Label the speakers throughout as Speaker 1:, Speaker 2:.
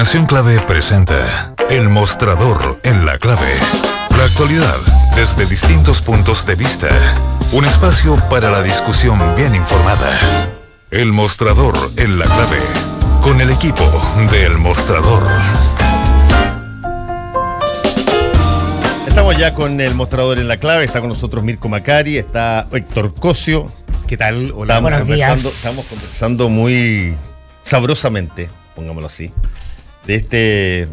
Speaker 1: Nación Clave presenta El Mostrador en la Clave. La actualidad desde distintos puntos de vista. Un espacio para la discusión bien informada. El Mostrador en la Clave. Con el equipo del Mostrador.
Speaker 2: Estamos ya con El Mostrador en la Clave. Está con nosotros Mirko Macari, está Héctor Cosio. ¿Qué tal? Hola, estamos, estamos conversando muy sabrosamente, pongámoslo así de este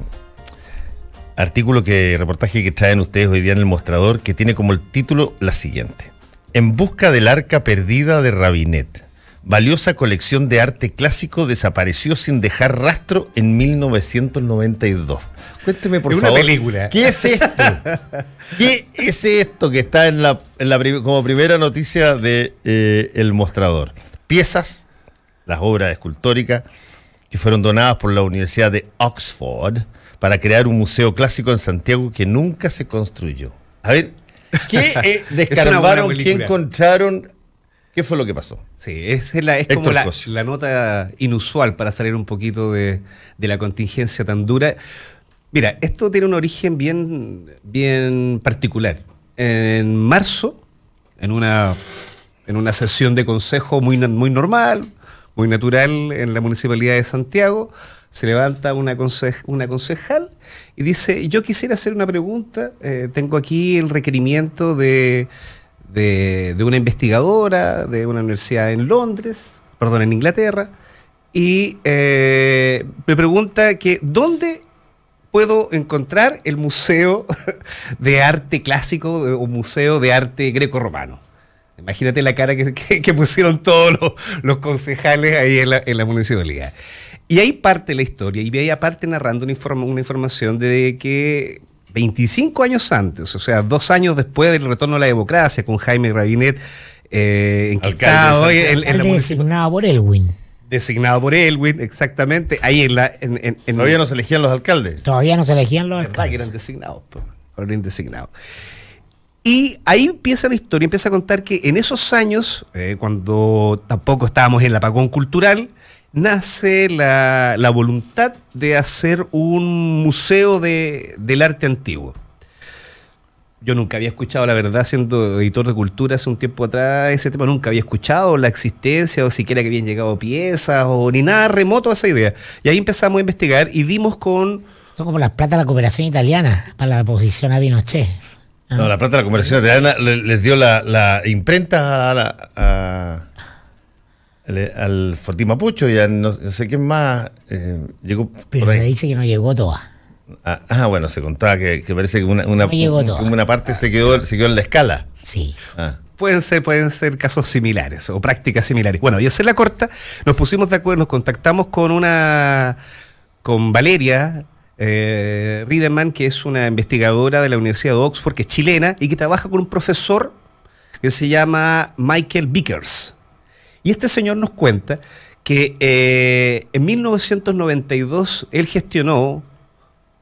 Speaker 2: artículo que reportaje que traen ustedes hoy día en el mostrador que tiene como el título la siguiente: En busca del arca perdida de Rabinet. Valiosa colección de arte clásico desapareció sin dejar rastro en 1992. Cuénteme, por favor. Una película. ¿Qué es esto? ¿Qué es esto que está en la, en la como primera noticia de eh, El Mostrador? Piezas, las obras escultóricas, que fueron donadas por la Universidad de Oxford para crear un museo clásico en Santiago que nunca se construyó. A ver, ¿qué eh, ¿Qué encontraron? ¿Qué fue lo que pasó? Sí,
Speaker 3: es, es como la, nota inusual para salir un poquito de, de la contingencia tan dura. Mira, esto tiene un origen bien, bien particular. En marzo, en una, en una sesión de consejo muy, muy normal, muy natural en la Municipalidad de Santiago, se levanta una, concejal y dice, yo quisiera hacer una pregunta, eh, tengo aquí el requerimiento de, una investigadora de una universidad en Londres, perdón, en Inglaterra, y eh, me pregunta que dónde puedo encontrar el Museo de Arte Clásico o Museo de Arte Greco-Romano. Imagínate la cara que, pusieron todos los, concejales ahí en la, municipalidad. Y ahí parte la historia, y ve ahí aparte narrando una, información de que 25 años antes, o sea, dos años después del retorno a la democracia con Jaime Rabinet, eh, en,
Speaker 4: designado por Elwin.
Speaker 3: Designado por Elwin, exactamente. Ahí en la. En, Todavía no se
Speaker 2: elegían los alcaldes.
Speaker 4: Todavía no se elegían los alcaldes. eran designados,
Speaker 3: eran designados. Y ahí empieza la historia, empieza a contar que en esos años, eh, cuando tampoco estábamos en la apagón cultural, nace la, voluntad de hacer un museo de, del arte antiguo. Yo nunca había escuchado, la verdad, siendo editor de cultura hace un tiempo atrás, ese tema nunca había escuchado, la existencia, o siquiera que habían llegado piezas, o ni nada remoto a esa idea. Y ahí empezamos a investigar y
Speaker 4: vimos con... Son como las plata de la cooperación italiana para la posición a Pinochet.
Speaker 2: No, la plata de la de Ana les dio la, imprenta al, Fortín Mapucho y a no sé quién más. Eh, llegó Pero dice que no llegó toda. Ah, ah bueno, se contaba que, parece que una, parte se quedó, se quedó en la escala. Sí. Ah. Pueden ser, pueden ser casos similares o prácticas similares.
Speaker 3: Bueno, y hacer la corta, nos pusimos de acuerdo, nos contactamos con una, con Valeria, eh, Riedemann, que es una investigadora de la Universidad de Oxford, que es chilena y que trabaja con un profesor que se llama Michael Vickers. Y este señor nos cuenta que eh, en 1992 él gestionó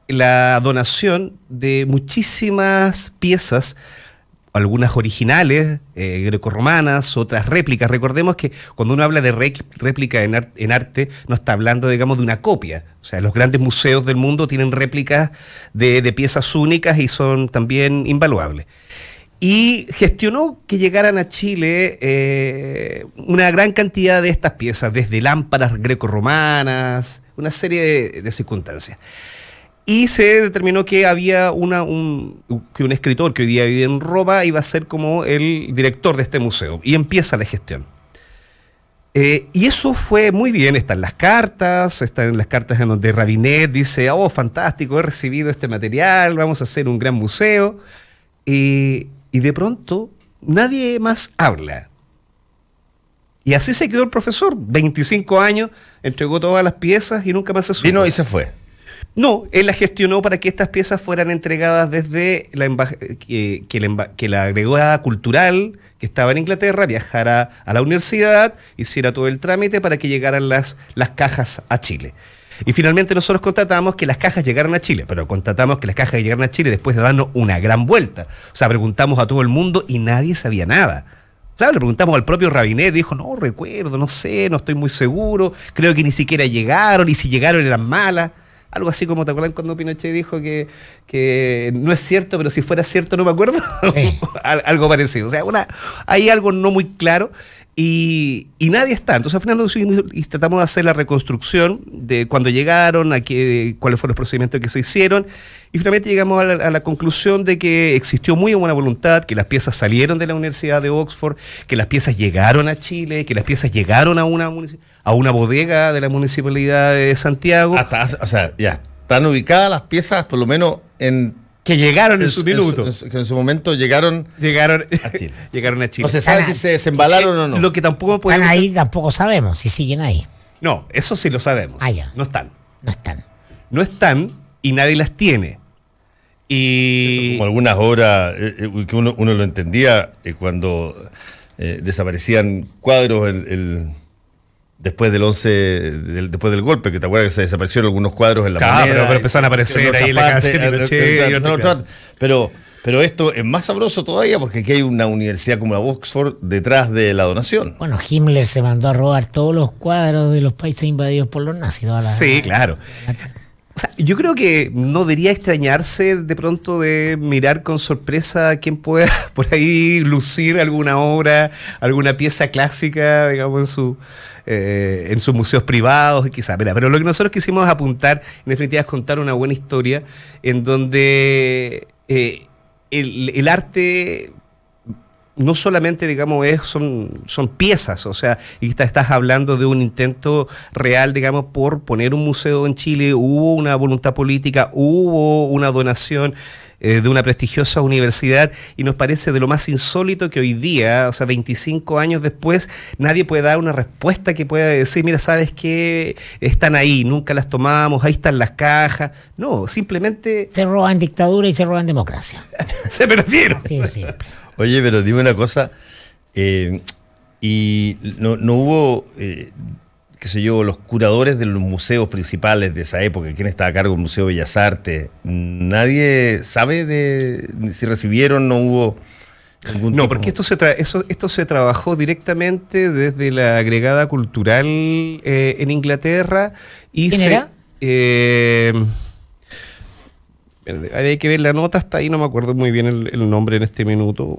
Speaker 3: la donación de muchísimas piezas algunas originales eh, grecorromanas, otras réplicas. Recordemos que cuando uno habla de réplica en, arte, no está hablando, digamos, de una copia. O sea, los grandes museos del mundo tienen réplicas de, piezas únicas y son también invaluables. Y gestionó que llegaran a Chile eh, una gran cantidad de estas piezas, desde lámparas grecorromanas, una serie de circunstancias y se determinó que había un, un escritor que hoy día vive en Roma iba a ser como el director de este museo. Y empieza la gestión. Eh, y eso fue muy bien, están las cartas, están las cartas en donde Rabinet dice, oh, fantástico, he recibido este material, vamos a hacer un gran museo. y de pronto nadie más habla. Y así se quedó el profesor, 25 años, entregó todas las piezas y nunca más se Vino y se fue. No, él la gestionó para que estas piezas fueran entregadas desde la eh, que, que, la, agregada cultural que estaba en Inglaterra viajara a la universidad, hiciera todo el trámite para que llegaran las, las cajas a Chile. Y finalmente nosotros contratamos que las cajas llegaran a Chile, pero contratamos que las cajas llegaran a Chile después de darnos una gran vuelta. O sea, preguntamos a todo el mundo y nadie sabía nada. sea, Le preguntamos al propio Rabinet, dijo, no recuerdo, no sé, no estoy muy seguro, creo que ni siquiera llegaron, y si llegaron eran malas. Algo así como, ¿te acuerdan cuando Pinochet dijo que, que no es cierto, pero si fuera cierto no me acuerdo? algo parecido. O sea, una, hay algo no muy claro. Y, nadie está. Entonces al final lo y tratamos de hacer la reconstrucción de cuando llegaron, a qué, cuáles fueron los procedimientos que se hicieron. Y finalmente llegamos a la, conclusión de que existió muy buena voluntad, que las piezas salieron de la Universidad de Oxford, que las piezas llegaron a Chile, que las piezas llegaron a una, a una bodega de la Municipalidad de Santiago. o sea, ya,
Speaker 2: están ubicadas las piezas por lo menos en que llegaron en, su minuto. que en su momento llegaron, llegaron a Chile. llegaron a Chile.
Speaker 3: se si se
Speaker 4: desembalaron ah, o no. Lo que tampoco podemos... Están ahí, tampoco sabemos si siguen ahí. No, eso sí lo sabemos. Ah, no están. No están.
Speaker 3: No
Speaker 2: están y nadie las tiene. Y... Como algunas horas eh, eh, que uno, lo entendía eh, cuando desaparecían cuadros, el, el después del 11, después del golpe, que te acuerdas que se desaparecieron algunos cuadros en la claro, Pero, empezaron a aparecer ahí la casa. Eh, eh, eh, pero, pero esto es más sabroso todavía porque aquí hay una universidad como la Oxford detrás de la donación.
Speaker 4: Bueno, Himmler se mandó a robar todos los cuadros de los países invadidos por los nazis. sí,
Speaker 2: claro.
Speaker 3: yo creo que no debería extrañarse de pronto de mirar con sorpresa a quien pueda por ahí lucir alguna obra, alguna pieza clásica, digamos, en su, eh, en sus museos privados y quizás. Pero lo que nosotros quisimos apuntar, en definitiva, es contar una buena historia en donde eh, el, arte no solamente, digamos, es, son, son piezas, o sea, y estás hablando de un intento real, digamos, por poner un museo en Chile, hubo una voluntad política, hubo una donación eh, de una prestigiosa universidad y nos parece de lo más insólito que hoy día, o sea, 25 años después, nadie puede dar una respuesta que pueda decir, mira, sabes que están ahí, nunca las tomamos, ahí están las
Speaker 4: cajas. No, simplemente... Se roban dictadura y se roban democracia. se perdieron.
Speaker 2: Oye, pero dime una cosa, eh, y no, hubo... Eh, qué sé yo, los curadores de los museos principales de esa época, quién estaba a cargo del Museo Bellas Artes, nadie sabe de si recibieron, no
Speaker 3: hubo... No, porque esto se, esto se trabajó directamente desde la agregada cultural eh, en Inglaterra y se, era? Eh, hay que ver la nota, hasta ahí no me acuerdo muy bien el nombre en este
Speaker 4: minuto.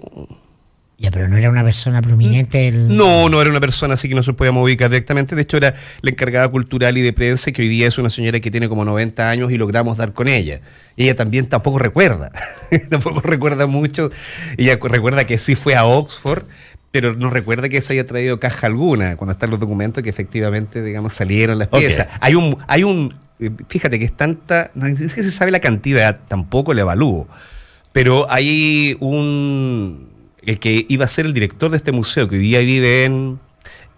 Speaker 4: Ya, pero no era una persona prominente. No,
Speaker 3: no era una persona así que no se podíamos ubicar directamente. De hecho, era la encargada cultural y de prensa, que hoy día es una señora que tiene como 90 años y logramos dar con ella. ella también tampoco recuerda, tampoco recuerda mucho. Ella recuerda que sí fue a Oxford, pero no recuerda que se haya traído caja alguna cuando están los documentos que efectivamente, digamos, salieron las piezas. Hay un, hay un, eh, fíjate que es tanta, es que se sabe la cantidad, tampoco le evalúo, pero hay un el que iba a ser el director de este museo, que hoy día vive en,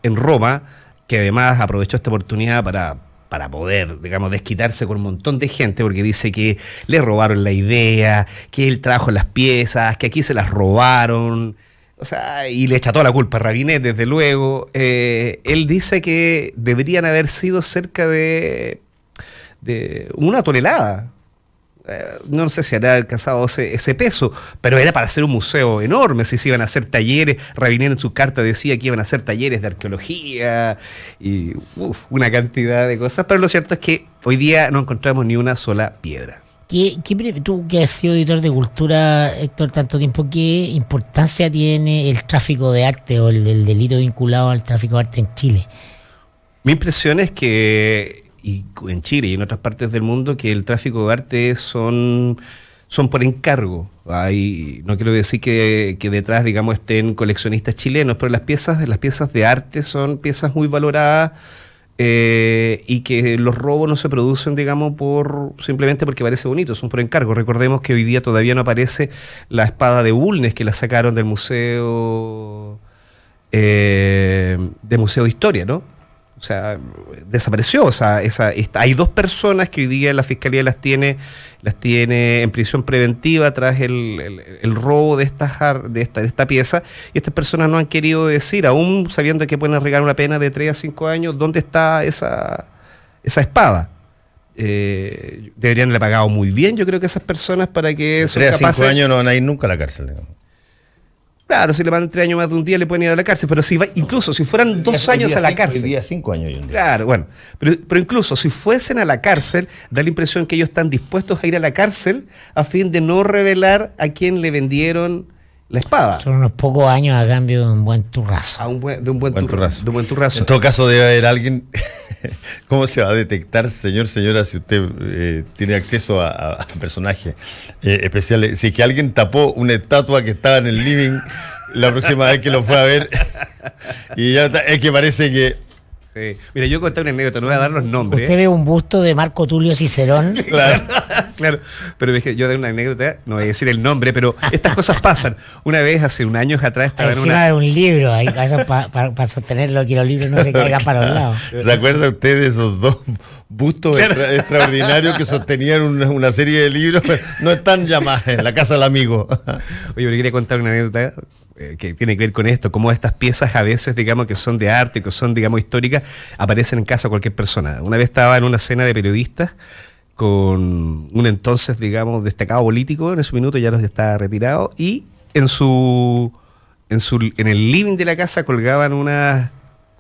Speaker 3: en Roma, que además aprovechó esta oportunidad para, para poder, digamos, desquitarse con un montón de gente, porque dice que le robaron la idea, que él trajo las piezas, que aquí se las robaron. O sea, y le echa toda la culpa a Rabinet, desde luego. Eh, él dice que deberían haber sido cerca de, de una tonelada eh, no sé si hará alcanzado ese, peso, pero era para hacer un museo enorme, si se iban a hacer talleres, Ravinier en su carta decía que iban a hacer talleres de arqueología y una cantidad de cosas, pero lo cierto es que hoy día no encontramos ni una sola piedra.
Speaker 4: tú que has sido editor de cultura, Héctor, tanto tiempo, ¿qué importancia tiene el tráfico de arte o el, el delito vinculado al tráfico de arte en Chile?
Speaker 3: Mi impresión es que y en Chile y en otras partes del mundo que el tráfico de arte son, son por encargo. Hay, no quiero decir que, detrás, digamos, estén coleccionistas chilenos, pero las piezas, las piezas de arte son piezas muy valoradas eh, y que los robos no se producen, digamos, por simplemente porque parece bonito, son por encargo. Recordemos que hoy día todavía no aparece la espada de Bulnes que la sacaron del museo eh, de museo de historia, ¿no? O sea, desapareció. O sea, esa, hay dos personas que hoy día la fiscalía las tiene, las tiene en prisión preventiva tras el, robo de esta, de, esta, de esta pieza. Y estas personas no han querido decir, aún sabiendo que pueden arreglar una pena de 3 a 5 años, dónde está esa, esa espada. Eh, deberían haber pagado muy bien, yo creo que esas personas para que... 3 a 5 años no van a ir nunca a la cárcel. Digamos. Claro, si le mandan tres años más de un día le pueden ir a la cárcel, pero si va, incluso si fueran dos años a la cárcel.
Speaker 2: día cinco años. un día. Claro, bueno.
Speaker 3: Pero, incluso si fuesen a la cárcel, da la impresión que ellos están dispuestos a ir a la cárcel a fin de no revelar a quién le vendieron
Speaker 4: la espada. Son unos pocos años a cambio de un buen turrazo. de un buen, turrazo. De un buen turrazo. En
Speaker 2: todo caso debe haber alguien... ¿Cómo se va a detectar, señor, señora, si usted eh, tiene acceso a, personajes eh, especiales? Si es que alguien tapó una estatua que estaba en el living la próxima vez que lo fue a ver, y ya es que parece que Mira, yo conté una anécdota, no voy a dar los nombres.
Speaker 3: Usted ve
Speaker 4: un busto de Marco Tulio Cicerón. claro,
Speaker 3: claro. Pero dije, yo de una anécdota, no voy a decir el nombre, pero estas cosas pasan. Una vez, hace un año atrás, estaba Encima en una...
Speaker 4: de un libro, para, sostenerlo, que los libros no se caigan para los lados.
Speaker 3: ¿Se acuerda
Speaker 2: usted de esos dos bustos
Speaker 3: extraordinarios que
Speaker 2: sostenían una, serie de libros? No están ya más en la casa del amigo. Oye, pero quería
Speaker 3: contar una anécdota eh, que tiene que ver con esto, cómo estas piezas a veces, digamos, que son de arte, que son, digamos, históricas, aparecen en casa de cualquier persona. Una vez estaba en una cena de periodistas con un entonces, digamos, destacado político, en ese minuto ya los estaba retirado, y en su, en su en el living de la casa colgaban unas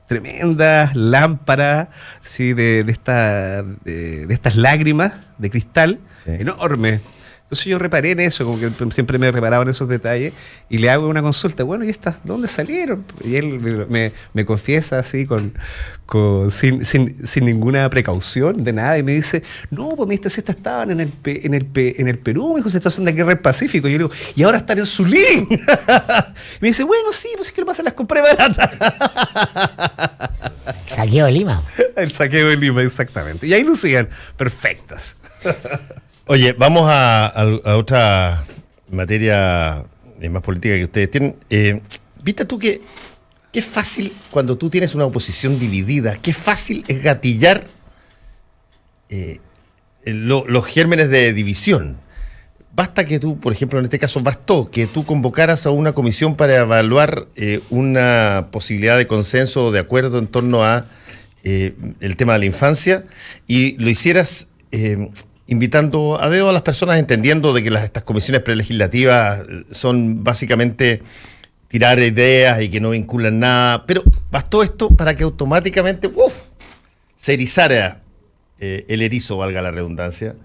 Speaker 3: tremendas lámparas ¿sí? de, esta, de, estas lágrimas de cristal, enormes entonces yo reparé en eso, como que siempre me reparaba en esos detalles, y le hago una consulta, bueno, ¿y estas dónde salieron? Y él me, confiesa así, con, sin, ninguna precaución de nada, y me dice, no, pues estas estas estaban en el, en el, en el Perú, me dijo, estas son de guerra del Pacífico. Y yo le digo, y ahora están en Zulín. y me dice, bueno, sí, pues es que lo pasa, las compré baratas. el saqueo de Lima. El saqueo de Lima, exactamente. Y ahí lucían perfectas.
Speaker 2: Oye, vamos a, otra materia eh, más política que ustedes tienen. Eh, Viste tú que qué fácil cuando tú tienes una oposición dividida, qué fácil es gatillar eh, los gérmenes de división. Basta que tú, por ejemplo, en este caso, bastó que tú convocaras a una comisión para evaluar una posibilidad de consenso o de acuerdo en torno a el tema de la infancia y lo hicieras invitando a dedo a las personas, entendiendo de que las, estas comisiones prelegislativas eh, son básicamente tirar ideas y que no vinculan nada, pero bastó esto para que automáticamente uf, se erizara eh, el erizo, valga la redundancia,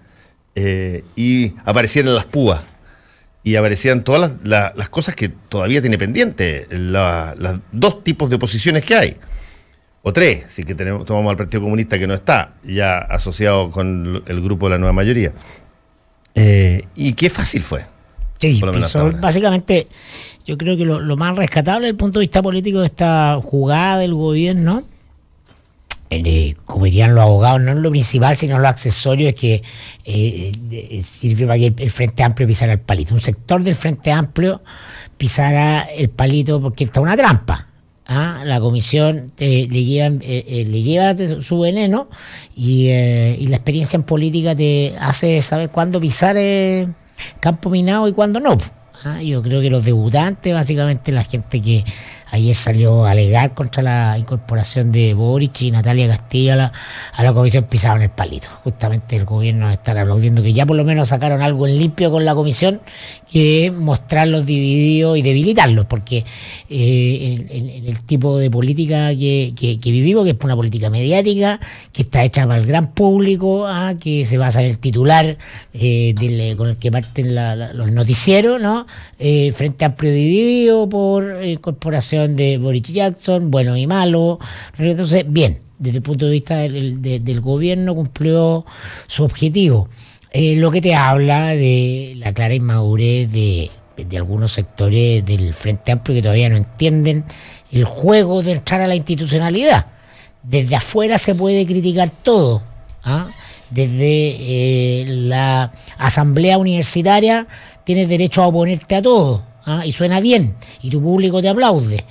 Speaker 2: eh, y aparecieran las púas y aparecían todas las, cosas que todavía tiene pendiente, los dos tipos de oposiciones que hay o tres, si que tenemos, tomamos al Partido Comunista que no está ya asociado con el grupo de la nueva mayoría. Eh, y qué fácil fue. Sí,
Speaker 4: básicamente yo creo que lo, más rescatable desde el punto de vista político de esta jugada del gobierno, eh, como dirían los abogados, no es lo principal, sino lo accesorio es que eh, sirve para que el Frente Amplio pisara el palito. Un sector del Frente Amplio pisara el palito porque está una trampa Ah, la comisión, eh, le, llevan, eh, eh, le lleva su veneno y, la experiencia en política te hace saber cuándo pisar campo minado y cuándo no. Ah, yo creo que los debutantes, básicamente la gente que Ayer salió a alegar contra la incorporación de Boric y Natalia Castilla a la, comisión pisaron el palito. Justamente el gobierno está aplaudiendo que ya por lo menos sacaron algo en limpio con la comisión que es mostrarlos divididos y debilitarlos, porque eh, el, tipo de política que, vivimos, que es una política mediática, que está hecha para el gran público, ¿ah? que se basa en el titular eh, eh, con el que parten los noticieros, ¿no? Eh, frente amplio dividido por incorporación de Boris Jackson, bueno y malo. Entonces, bien, desde el punto de vista del, gobierno cumplió su objetivo. Eh, lo que te habla de la clara inmadurez de, algunos sectores del Frente Amplio que todavía no entienden el juego de entrar a la institucionalidad. Desde afuera se puede criticar todo. ¿ah? Desde eh, la asamblea universitaria tienes derecho a oponerte a todo. Ah, y suena bien y tu público te aplaude.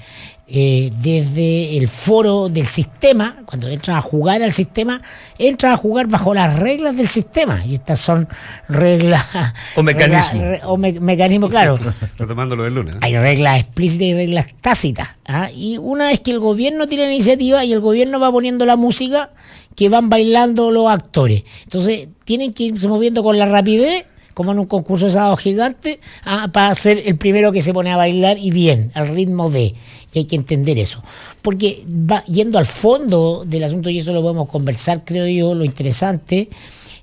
Speaker 4: Eh, desde el foro del sistema, cuando entras a jugar al sistema, entras a jugar bajo las reglas del sistema. Y estas son reglas... O mecanismos. o mecanismo, claro. Retomándolo del lunes. ¿eh? Hay reglas explícitas y reglas tácitas. ¿ah? Y una es que el gobierno tiene la iniciativa y el gobierno va poniendo la música que van bailando los actores. Entonces tienen que irse moviendo con la rapidez como en un concurso de sábado gigante, ah, para ser el primero que se pone a bailar y bien, al ritmo de. Y hay que entender eso. Porque va, yendo al fondo del asunto, y eso lo podemos conversar, creo yo, lo interesante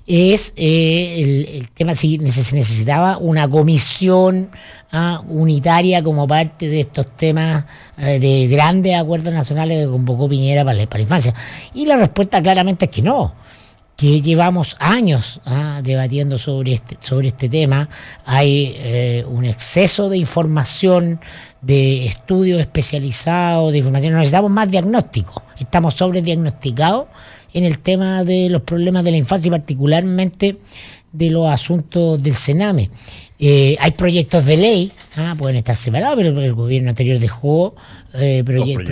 Speaker 4: es eh, el, tema si se necesitaba una comisión ah, unitaria como parte de estos temas eh, de grandes acuerdos nacionales que convocó Piñera para la, para la infancia. Y la respuesta claramente es que no que llevamos años ah, debatiendo sobre este, sobre este tema. Hay eh, un exceso de información, de estudios especializados, de información. Necesitamos más diagnóstico. Estamos sobrediagnosticados en el tema de los problemas de la infancia y particularmente de los asuntos del Sename. Eh, hay proyectos de ley, ah, pueden estar separados, pero el gobierno anterior dejó eh,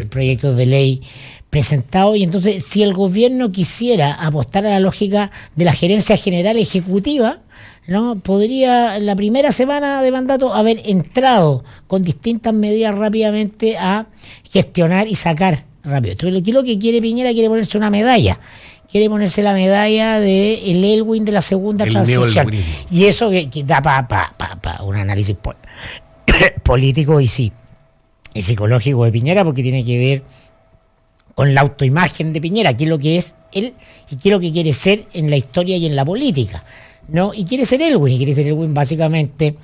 Speaker 4: proyectos de ley presentado y entonces si el gobierno quisiera apostar a la lógica de la gerencia general ejecutiva, ¿no? podría la primera semana de mandato haber entrado con distintas medidas rápidamente a gestionar y sacar rápido. Entonces, lo que quiere Piñera? Quiere ponerse una medalla. Quiere ponerse la medalla de el Elwin de la segunda transición. Y eso que, da para un análisis político y sí, y psicológico de Piñera porque tiene que ver con la autoimagen de Piñera, que es lo que es él y qué es lo que quiere ser en la historia y en la política. ¿no? Y quiere ser Elwin, y quiere ser Elwin básicamente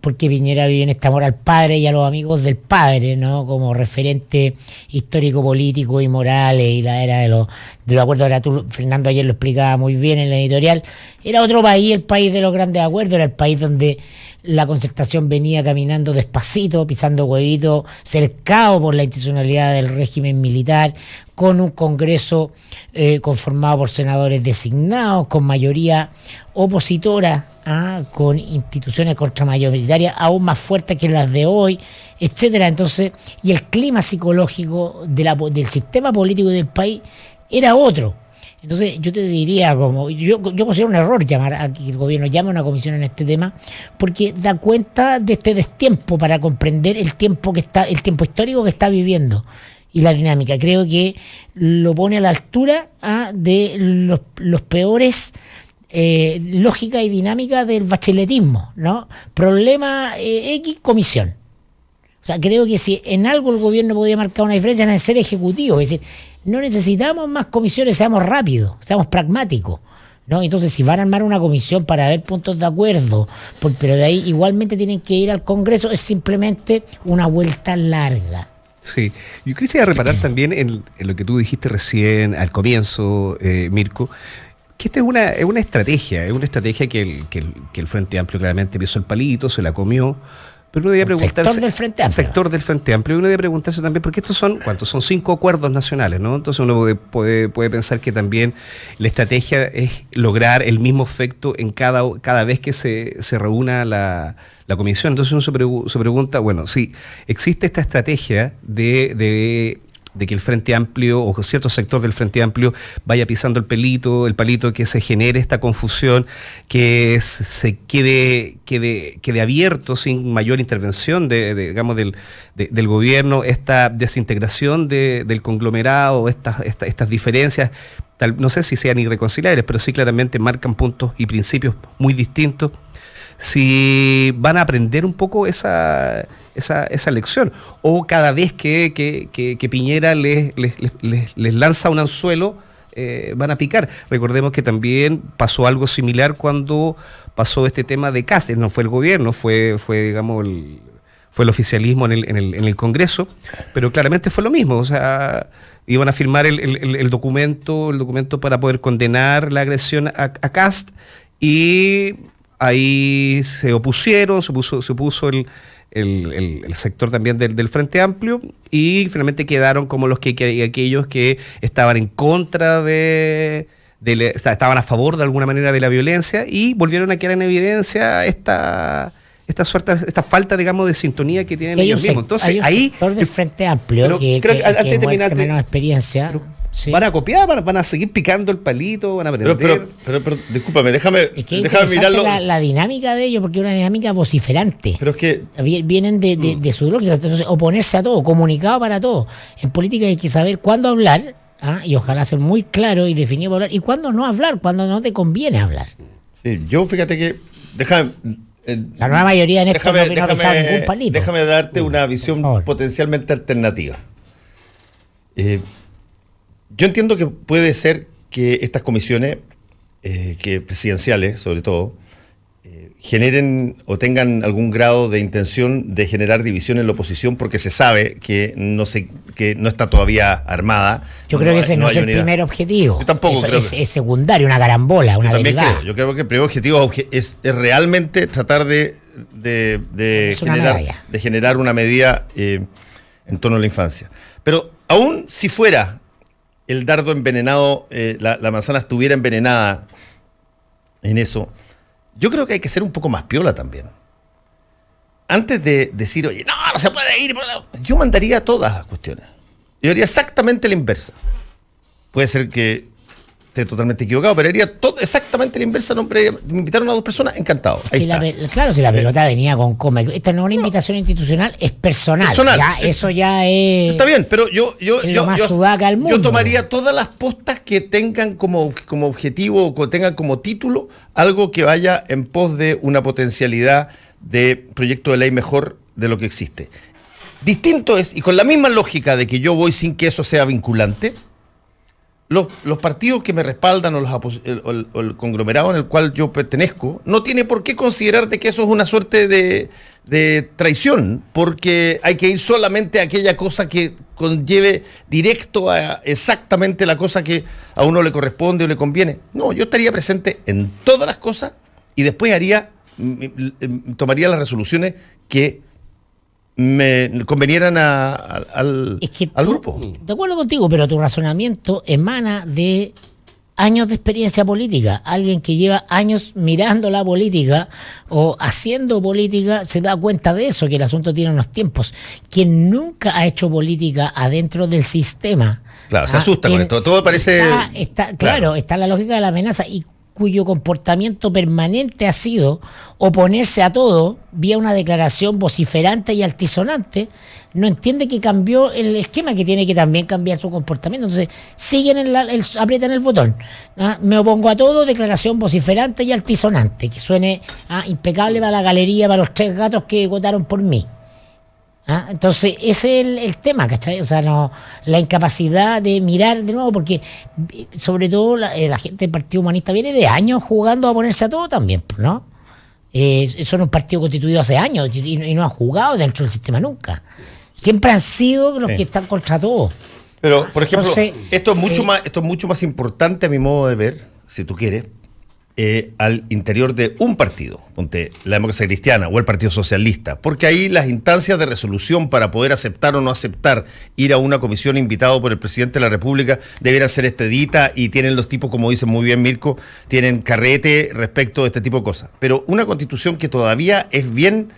Speaker 4: porque Piñera vive en este amor al padre y a los amigos del padre, ¿no? Como referente histórico, político y moral, y la era de los, de los acuerdos, Fernando ayer lo explicaba muy bien en la editorial, era otro país, el país de los grandes acuerdos, era el país donde la concertación venía caminando despacito, pisando huevito, cercado por la institucionalidad del régimen militar, con un Congreso eh, conformado por senadores designados, con mayoría opositora, ¿ah? con instituciones contramayoritarias aún más fuertes que las de hoy, etcétera. Entonces, y el clima psicológico del sistema político del país era otro. Entonces yo te diría, como yo, yo considero un error llamar a que el gobierno llame a una comisión en este tema, porque da cuenta de este destiempo para comprender el tiempo que está, el tiempo histórico que está viviendo y la dinámica. Creo que lo pone a la altura ¿ah? de los, peores eh, lógica y dinámica del bacheletismo, ¿no? Problema eh, X, comisión sea, creo que si en algo el gobierno podía marcar una diferencia era en ser ejecutivo. Es decir, no necesitamos más comisiones, seamos rápidos, seamos pragmáticos. ¿no? Entonces, si van a armar una comisión para ver puntos de acuerdo, pero de ahí igualmente tienen que ir al Congreso, es simplemente una vuelta larga.
Speaker 3: Sí, yo quisiera reparar también en, lo que tú dijiste recién al comienzo, eh, Mirko, que esta es una, es una estrategia, es una estrategia que el, que el Frente Amplio claramente pisó el palito, se la comió. Pero uno debe preguntarse. Sector del Frente Amplio. Sector Uno debe preguntarse también, porque estos son, ¿cuántos? Son cinco acuerdos nacionales, ¿no? Entonces uno puede, puede, pensar que también la estrategia es lograr el mismo efecto en cada, cada vez que se, reúna la, comisión. Entonces uno se, pregunta, bueno, si existe esta estrategia de de que el Frente Amplio o cierto sector del Frente Amplio vaya pisando el pelito, el palito, que se genere esta confusión, que se quede, quede, quede abierto sin mayor intervención de, digamos, del, gobierno, esta desintegración del conglomerado, estas, estas, diferencias no sé si sean irreconciliables, pero sí claramente marcan puntos y principios muy distintos si van a aprender un poco esa, esa, esa lección. O cada vez que, Piñera les, les, lanza un anzuelo, eh, van a picar. Recordemos que también pasó algo similar cuando pasó este tema de Cast. no fue el gobierno, fue, fue digamos, el, fue el oficialismo en el, Congreso, pero claramente fue lo mismo, o sea, iban a firmar el, documento, el documento para poder condenar la agresión a, a Cast y Ahí se opusieron, se puso, se puso el, el, sector también del, del, Frente Amplio y finalmente quedaron como los que, aquellos que estaban en contra de, estaban a favor de alguna manera de la violencia y volvieron a quedar en evidencia esta esta suerte, esta falta, digamos, de sintonía que tienen ellos mismos. Entonces, hay un ahí. Sector del
Speaker 4: Frente Amplio, que, creo que, menos experiencia. Van a copiar, van, a seguir picando el palito, van a aprender.
Speaker 2: Pero, pero, discúlpame, déjame, es déjame mirarlo. La,
Speaker 4: dinámica de ello porque es una dinámica vociferante. Pero que. Vienen de, de, mm. su entonces oponerse a todo, comunicado para todo. En política hay que saber cuándo hablar, ¿ah? y ojalá ser muy claro y definido para hablar, y cuándo no hablar, cuando no te conviene hablar.
Speaker 2: Sí, yo fíjate que. Déjame. la nueva mayoría en esto déjame, no, déjame, ningún palito. Déjame darte una visión potencialmente alternativa. Eh, yo entiendo que puede ser que estas comisiones, eh, que presidenciales sobre todo, eh, generen o tengan algún grado de intención de generar división en la oposición porque se sabe que no se que no está todavía armada. Yo creo que ese no, es el primer
Speaker 4: objetivo. tampoco es, secundario, una garambola, una yo Creo,
Speaker 2: yo creo que el primer objetivo es, realmente tratar de, generar, una medida eh, en torno a la infancia. Pero aún si fuera el dardo envenenado, eh, la, la, manzana estuviera envenenada en eso, yo creo que hay que ser un poco más piola también. Antes de decir, oye, no, no se puede ir, yo mandaría todas las cuestiones. Yo haría exactamente la inversa. Puede ser que totalmente equivocado, pero haría exactamente la inversa. no me invitaron
Speaker 4: a dos personas, encantado. claro, si la eh, pelota venía con coma Esta no es una invitación institucional, es personal. personal eso ya
Speaker 2: es. Está bien, pero yo. yo, tomaría todas las postas que tengan como, como objetivo o que tengan como título algo que vaya en pos de una potencialidad de proyecto de ley mejor de lo que existe. Distinto es, y con la misma lógica de que yo voy sin que eso sea vinculante, los, partidos que me respaldan o, el, conglomerado en el cual yo pertenezco, no tiene por qué considerar que eso es una suerte de, de, traición, porque hay que ir solamente a aquella cosa que conlleve directo a exactamente la cosa que a uno le corresponde o le conviene. No, yo estaría presente en todas las cosas y después haría, tomaría las resoluciones que me convenieran al, al grupo.
Speaker 4: De acuerdo contigo, pero tu razonamiento emana de años de experiencia política. Alguien que lleva años mirando la política o haciendo política se da cuenta de eso, que el asunto tiene unos tiempos. Quien nunca ha hecho política adentro del sistema.
Speaker 2: Claro, se ah, asusta con esto. Todo parece.
Speaker 4: claro, claro, está la lógica de la amenaza. Y cuyo comportamiento permanente ha sido oponerse a todo vía una declaración vociferante y altisonante, no entiende que cambió el esquema, que tiene que también cambiar su comportamiento. Entonces, siguen en el, aprietan el botón. ¿ah? Me opongo a todo, declaración vociferante y altisonante, que suene ¿ah? impecable para la galería, para los tres gatos que votaron por mí. ¿Ah? Entonces, ese es el, tema, ¿cachai? O sea, no, la incapacidad de mirar de nuevo, porque eh, sobre todo eh, la, gente del Partido Humanista viene de años jugando a ponerse a todo también, pues, ¿no? Eh, son un partido constituido hace años y, no han jugado dentro del sistema nunca. Siempre han sido los que están contra todo. Pero, por ejemplo, esto, es mucho más,
Speaker 2: esto es mucho más importante a mi modo de ver, si tú quieres, eh, al interior de un partido, la democracia cristiana o el Partido Socialista, porque ahí las instancias de resolución para poder aceptar o no aceptar ir a una comisión invitado por el presidente de la República debieran ser expedita y tienen los tipos, como dice muy bien Mirko, tienen carrete respecto de este tipo de cosas. Pero una constitución que todavía es bien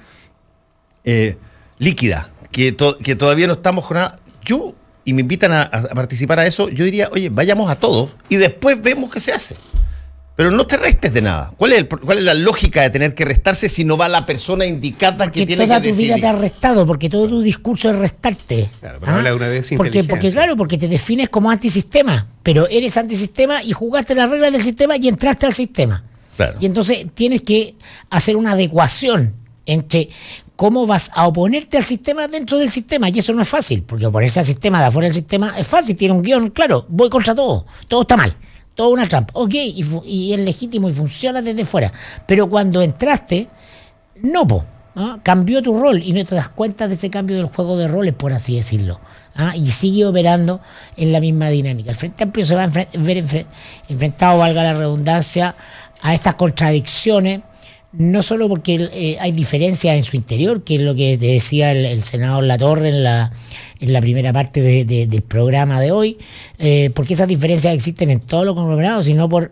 Speaker 2: eh, líquida, que, todavía no estamos con nada. Yo, y me invitan a participar a eso, yo diría, oye, vayamos a todos y después vemos qué se hace. Pero no te restes de nada. ¿Cuál es, ¿Cuál es la lógica de tener que restarse si no va la persona indicada que tiene que decidir? Toda tu vida te ha
Speaker 4: restado, porque todo tu discurso es restarte. Claro, pero no habla ¿Ah? una vez porque, porque claro, porque te defines como antisistema, pero eres antisistema y jugaste las reglas del sistema y entraste al sistema. Claro. Y entonces tienes que hacer una adecuación entre cómo vas a oponerte al sistema dentro del sistema. Y eso no es fácil, porque oponerse al sistema de afuera del sistema es fácil, tiene un guión, claro, voy contra todo, todo está mal toda una trampa. Ok, y, es legítimo y funciona desde fuera. Pero cuando entraste, no, ¿ah? cambió tu rol y no te das cuenta de ese cambio del juego de roles, por así decirlo. ¿ah? Y sigue operando en la misma dinámica. El Frente Amplio se va a ver enfrentado, valga la redundancia, a estas contradicciones no solo porque eh, hay diferencias en su interior, que es lo que decía el, senador Latorre en la, en la primera parte de, del programa de hoy, eh, porque esas diferencias existen en todos los conglomerados, sino por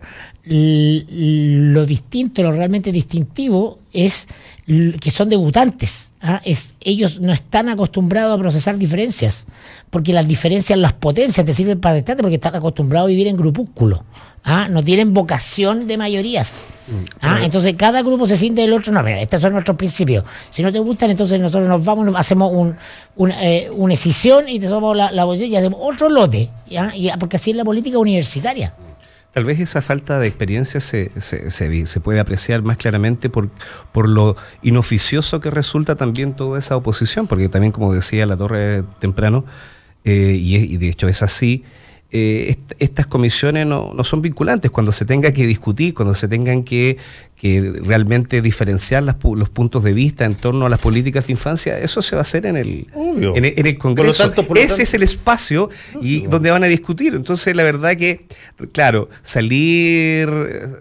Speaker 4: lo distinto, lo realmente distintivo es que son debutantes. ¿ah? Es, ellos no están acostumbrados a procesar diferencias, porque las diferencias las potencias te sirven para detectarte porque están acostumbrados a vivir en grupúsculo. ¿ah? No tienen vocación de mayorías. Mm, ¿ah? Entonces cada grupo se siente del otro. No, mira, estos son nuestros principios. Si no te gustan, entonces nosotros nos vamos, hacemos un, una escisión eh, y te somos la, la y hacemos otro lote. porque así es la política universitaria.
Speaker 3: Tal vez esa falta de experiencia se, se, se, puede apreciar más claramente por, por lo inoficioso que resulta también toda esa oposición, porque también, como decía la Torre temprano, eh, y, y, de hecho es así, eh, estas comisiones no, no, son vinculantes. Cuando se tenga que discutir, cuando se tengan que que realmente diferenciar los puntos de vista en torno a las políticas de infancia, eso se va a hacer en el,
Speaker 4: En,
Speaker 3: Congreso. Ese es el espacio y donde van a discutir. Entonces, la verdad que, claro, salir,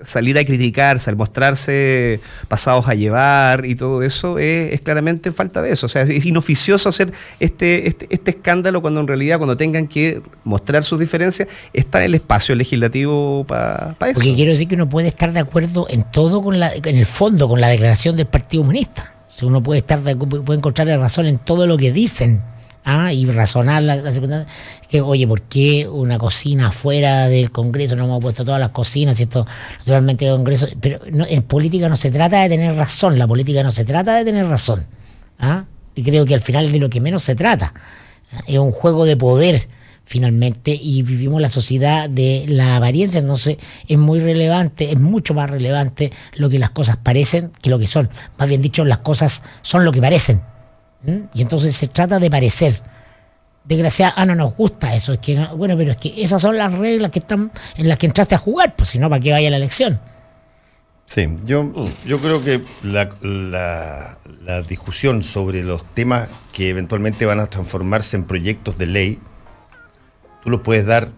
Speaker 3: salir a criticarse, al mostrarse pasados a llevar y todo eso, es, claramente falta de eso. O sea, es inoficioso hacer este, este, este escándalo cuando en realidad, cuando tengan que mostrar sus diferencias, está el espacio legislativo para eso. Porque quiero
Speaker 4: decir que uno puede estar de acuerdo en todo en el fondo con la declaración del Partido Humanista, Si uno puede estar puede encontrar razón en todo lo que dicen. Ah, y razonar la, que oye, ¿por qué una cocina fuera del Congreso no hemos puesto todas las cocinas? y esto naturalmente el Congreso, pero en política no se trata de tener razón, la política no se trata de tener razón. Ah, y creo que al final de lo que menos se trata. Es un juego de poder finalmente y vivimos la sociedad de la apariencia, entonces es muy relevante, es mucho más relevante lo que las cosas parecen que lo que son. Más bien dicho, las cosas son lo que parecen. ¿Mm? Y entonces se trata de parecer. Desgraciada, ah, no nos gusta eso. Es que bueno, pero es que esas son las reglas que están en las que entraste a jugar, pues si no, ¿para qué vaya la elección?
Speaker 2: Sí, yo, yo creo que la, la, la discusión sobre los temas que eventualmente van a transformarse en proyectos de ley, tú los puedes dar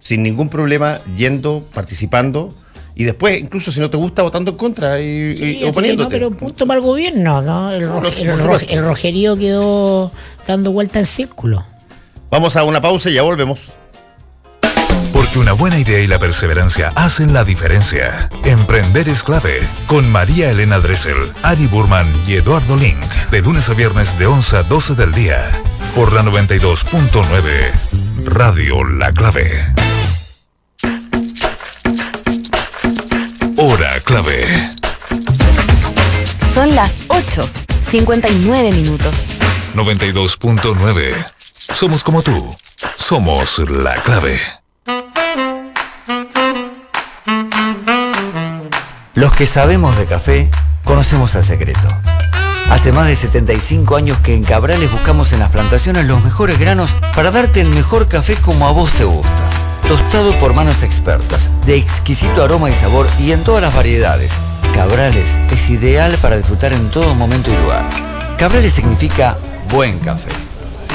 Speaker 2: sin ningún problema, yendo, participando. Y después, incluso si no te gusta, votando en contra y, oponiéndote. pero un
Speaker 4: punto mal gobierno, ¿no? El, rogerío rojerío quedó dando vuelta en círculo.
Speaker 2: Vamos a una pausa
Speaker 1: y ya volvemos. Porque una buena idea y la perseverancia hacen la diferencia. Emprender es clave. Con María Elena Dressel, Ari Burman y Eduardo Link. De lunes a viernes de 11 a 12 del día por la 92.9. Radio La Clave. Hora clave.
Speaker 4: Son las 8, 59 minutos.
Speaker 1: 92.9. Somos como tú. Somos la clave. Los que sabemos
Speaker 3: de café, conocemos el secreto Hace más de 75 años que en Cabrales buscamos en las plantaciones los mejores granos para darte el mejor café como a vos te gusta. Tostado por manos expertas, de exquisito aroma y sabor y en todas las variedades. Cabrales es ideal para disfrutar en todo momento y lugar. Cabrales significa buen café.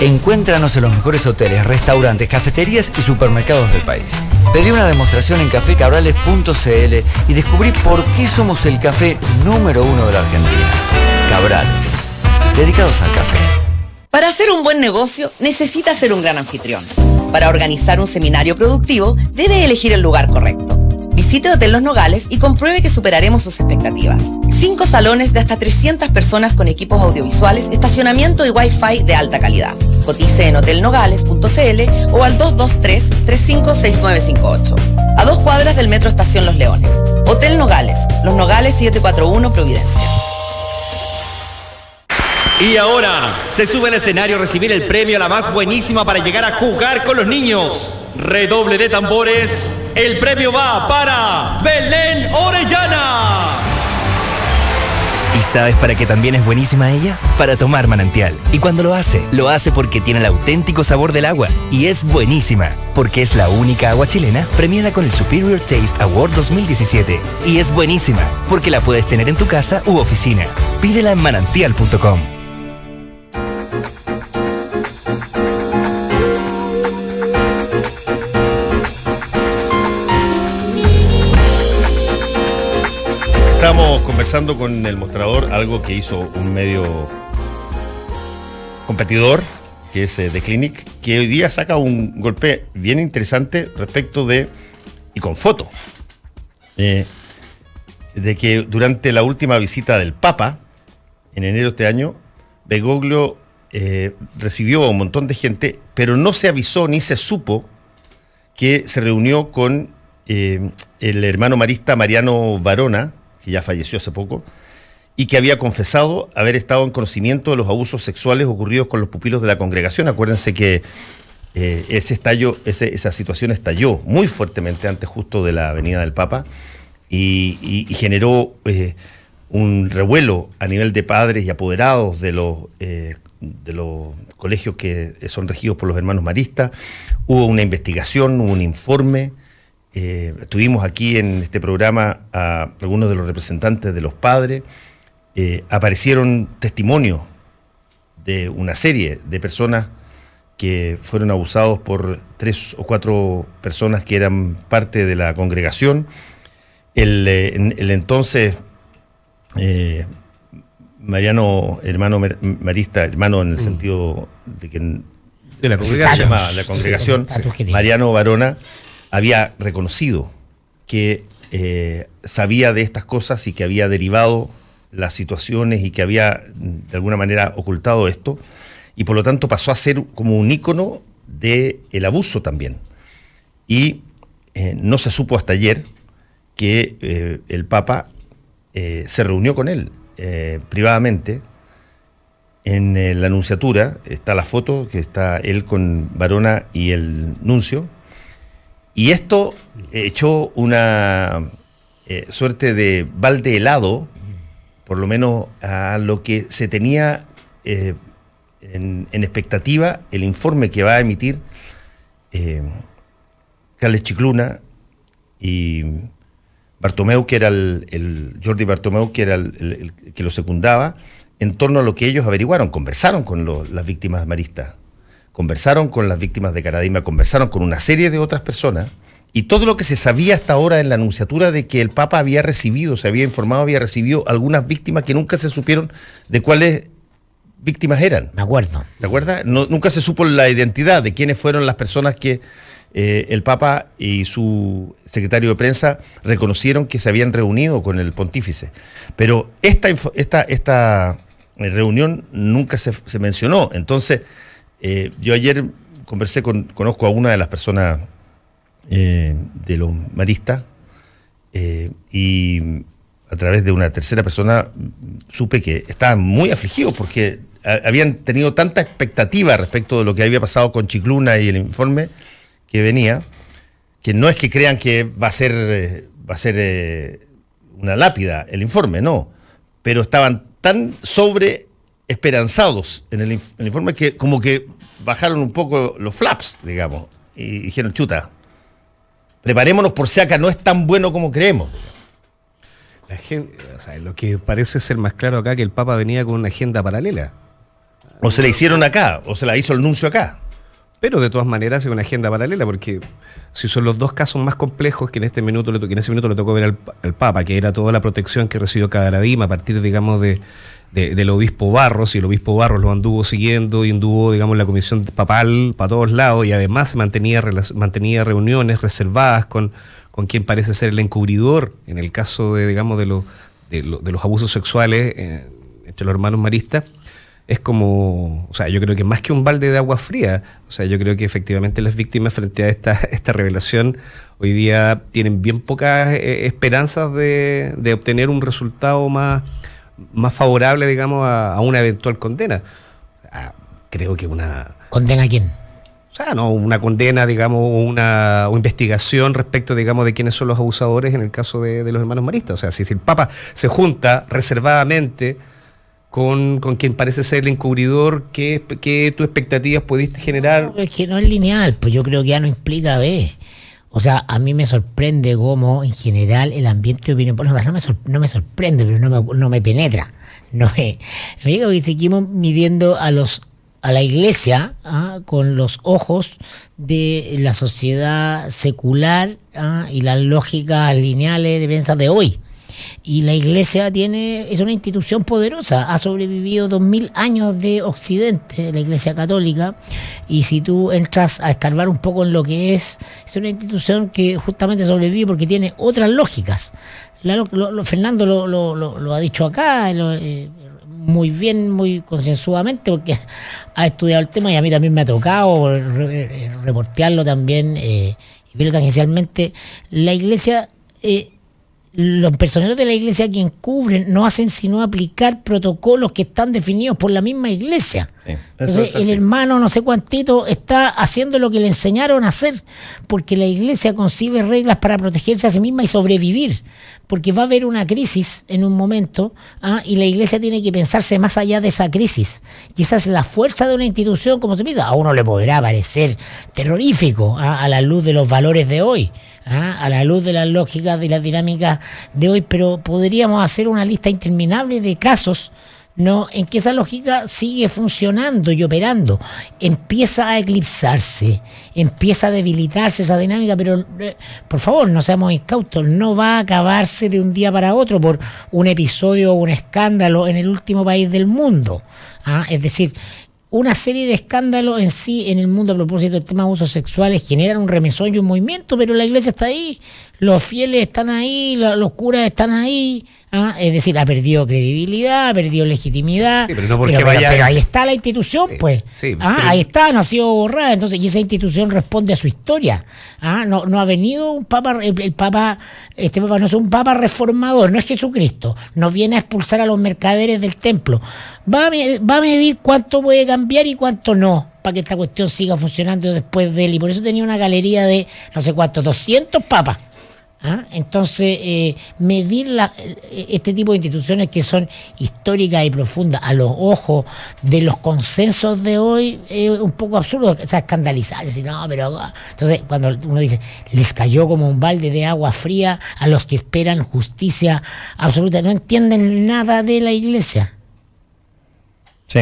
Speaker 3: Encuéntranos en los mejores hoteles, restaurantes, cafeterías y supermercados del país. Pedí una demostración en cafecabrales.cl y descubrí por qué somos el café número uno de la Argentina. Cabrales, dedicados al café.
Speaker 4: Para hacer un buen negocio necesita ser un gran anfitrión. Para organizar un seminario productivo debe elegir el lugar correcto. Visite Hotel Los Nogales y compruebe que superaremos sus expectativas. Cinco salones de hasta 300 personas con equipos audiovisuales, estacionamiento y wifi de alta calidad. Cotice en hotelnogales.cl o al 223-356958. A dos cuadras del metro Estación Los Leones. Hotel Nogales, Los Nogales 741 Providencia.
Speaker 2: Y ahora se sube
Speaker 3: al escenario a recibir el premio a la más buenísima para llegar a jugar con los niños. Redoble de
Speaker 2: tambores. El premio va para Belén Orellana.
Speaker 3: ¿Y sabes para qué también es buenísima ella? Para tomar manantial. Y cuando lo hace, lo hace porque tiene el auténtico sabor del agua. Y es buenísima, porque es la única agua chilena premiada con el Superior Taste Award 2017. Y es buenísima, porque la puedes tener en tu casa u oficina. Pídela en manantial.com.
Speaker 2: conversando con el mostrador algo que hizo un medio competidor, que es The eh, Clinic, que hoy día saca un golpe bien interesante respecto de, y con foto, eh, de que durante la última visita del Papa, en enero de este año, Begoglio eh, recibió a un montón de gente, pero no se avisó ni se supo que se reunió con el hermano marista Mariano Varona, que ya falleció hace poco, y que había confesado haber estado en conocimiento de los abusos sexuales ocurridos con los pupilos de la congregación. Acuérdense que eh, ese estallo, ese, esa situación estalló muy fuertemente antes justo de la venida del Papa y, generó eh, un revuelo a nivel de padres y apoderados de los, eh, de los colegios que son regidos por los hermanos maristas. Hubo una investigación, hubo un informe Estuvimos eh, aquí en este programa a algunos de los representantes de los padres. Eh, aparecieron testimonios de una serie de personas que fueron abusados por tres o cuatro personas que eran parte de la congregación. El, eh, entonces Mariano, hermano marista, hermano en el mm. sentido de que... De la congregación. Se la congregación. Mariano Barona había reconocido que eh, sabía de estas cosas y que había derivado las situaciones y que había de alguna manera ocultado esto, y por lo tanto pasó a ser como un ícono del abuso también. Y eh, no se supo hasta ayer que eh, el Papa se reunió con él privadamente. En la nunciatura está la foto que está él con Varona y el nuncio, y esto eh, echó una eh, suerte de balde helado, por lo menos a lo que se tenía eh, en, expectativa el informe que va a emitir Carles Chicluna y Bartomeu, que era el, Jordi Bartomeu, que era el, que lo secundaba, en torno a lo que ellos averiguaron, conversaron con las víctimas maristas conversaron con las víctimas de Caradima, conversaron con una serie de otras personas, y todo lo que se sabía hasta ahora en la anunciatura de que el Papa había recibido, se había informado, había recibido algunas víctimas que nunca se supieron de cuáles víctimas eran. Me acuerdo. ¿Te acuerdas? nunca se supo la identidad de quiénes fueron las personas que eh, el Papa y su secretario de prensa reconocieron que se habían reunido con el pontífice. Pero esta, esta, esta eh, reunión nunca se, se mencionó. Entonces, eh, yo ayer conversé con, conozco a una de las personas eh, de los maristas eh, y a través de una tercera persona supe que estaban muy afligidos porque habían tenido tanta expectativa respecto de lo que había pasado con Chicluna y el informe que venía, que no es que crean que va a ser, va a ser una lápida el informe, no, pero estaban tan sobre esperanzados en el, informe que como que bajaron un poco los flaps, digamos, y dijeron, chuta, preparémonos por si acá no es tan bueno como creemos. La gente,
Speaker 3: lo que parece ser más claro acá que el Papa venía con una agenda paralela. O se la hicieron acá, o se la hizo el nuncio acá. Pero de todas maneras es una agenda paralela, porque si son los dos casos más complejos que en este minuto que ese minuto le tocó ver al, Papa, que era toda la protección que recibió cada dima a partir, digamos, de del obispo Barros, y el obispo Barros lo anduvo siguiendo y anduvo, digamos, la comisión papal para todos lados, y además mantenía, mantenía reuniones reservadas con, con quien parece ser el encubridor, en el caso de, digamos, de, los de, los abusos sexuales eh, entre los hermanos maristas, es como, o sea, yo creo que más que un balde de agua fría, o sea, yo creo que efectivamente las víctimas frente a esta, esta revelación hoy día tienen bien pocas eh, esperanzas de, de obtener un resultado más más favorable, digamos, a, una eventual condena. Ah, creo que una... ¿Condena a quién? O sea, no, una condena, digamos, una, una investigación respecto, digamos, de quiénes son los abusadores en el caso de, los hermanos maristas. O sea, si, el Papa se junta reservadamente... Con, quien parece ser el encubridor, ¿qué,
Speaker 4: qué tus expectativas pudiste generar? es que no es lineal, pues yo creo que ya no implica B. O sea, a mí me sorprende cómo en general el ambiente de opinión no me, no me sorprende, pero no me, no me penetra. No me, me seguimos midiendo a los a la iglesia ¿ah? con los ojos de la sociedad secular ¿ah? y las lógicas lineales de pensar de hoy. Y la iglesia tiene, es una institución poderosa, ha sobrevivido dos mil años de Occidente, la iglesia católica, y si tú entras a escarbar un poco en lo que es, es una institución que justamente sobrevive porque tiene otras lógicas. Fernando lo, ha dicho acá, eh, muy bien, muy consensuadamente, porque ha estudiado el tema y a mí también me ha tocado reportearlo también, eh, y tangencialmente. La iglesia... Eh, los personeros de la iglesia quien cubren no hacen sino aplicar protocolos que están definidos por la misma iglesia. Entonces el hermano no sé cuántito está haciendo lo que le enseñaron a hacer, porque la iglesia concibe reglas para protegerse a sí misma y sobrevivir, porque va a haber una crisis en un momento ¿ah? y la iglesia tiene que pensarse más allá de esa crisis. quizás la fuerza de una institución, como se piensa. A uno le podrá parecer terrorífico ¿ah? a la luz de los valores de hoy ¿Ah? a la luz de la lógica de las dinámicas de hoy, pero podríamos hacer una lista interminable de casos no en que esa lógica sigue funcionando y operando empieza a eclipsarse empieza a debilitarse esa dinámica pero eh, por favor no seamos incautos no va a acabarse de un día para otro por un episodio o un escándalo en el último país del mundo ¿ah? es decir una serie de escándalos en sí en el mundo a propósito del tema de abusos sexuales generan un remesón y un movimiento, pero la iglesia está ahí los fieles están ahí, los curas están ahí. ¿ah? Es decir, ha perdido credibilidad, ha perdido legitimidad. pero, no porque vaya... ahí está la institución, pues. ¿Ah? Ahí está, no ha sido borrada. Entonces, y esa institución responde a su historia. ¿ah? No, no ha venido un papa, el, papa, este papa no es un papa reformador, no es Jesucristo. No viene a expulsar a los mercaderes del templo. Va a, va a medir cuánto puede cambiar y cuánto no para que esta cuestión siga funcionando después de él. Y por eso tenía una galería de, no sé cuántos, 200 papas. ¿Ah? Entonces, eh, medir eh, este tipo de instituciones que son históricas y profundas a los ojos de los consensos de hoy es un poco absurdo, o sea, escandalizar, decir, no, pero... Entonces, cuando uno dice, les cayó como un balde de agua fría a los que esperan justicia absoluta, no entienden nada de la iglesia.
Speaker 3: Sí.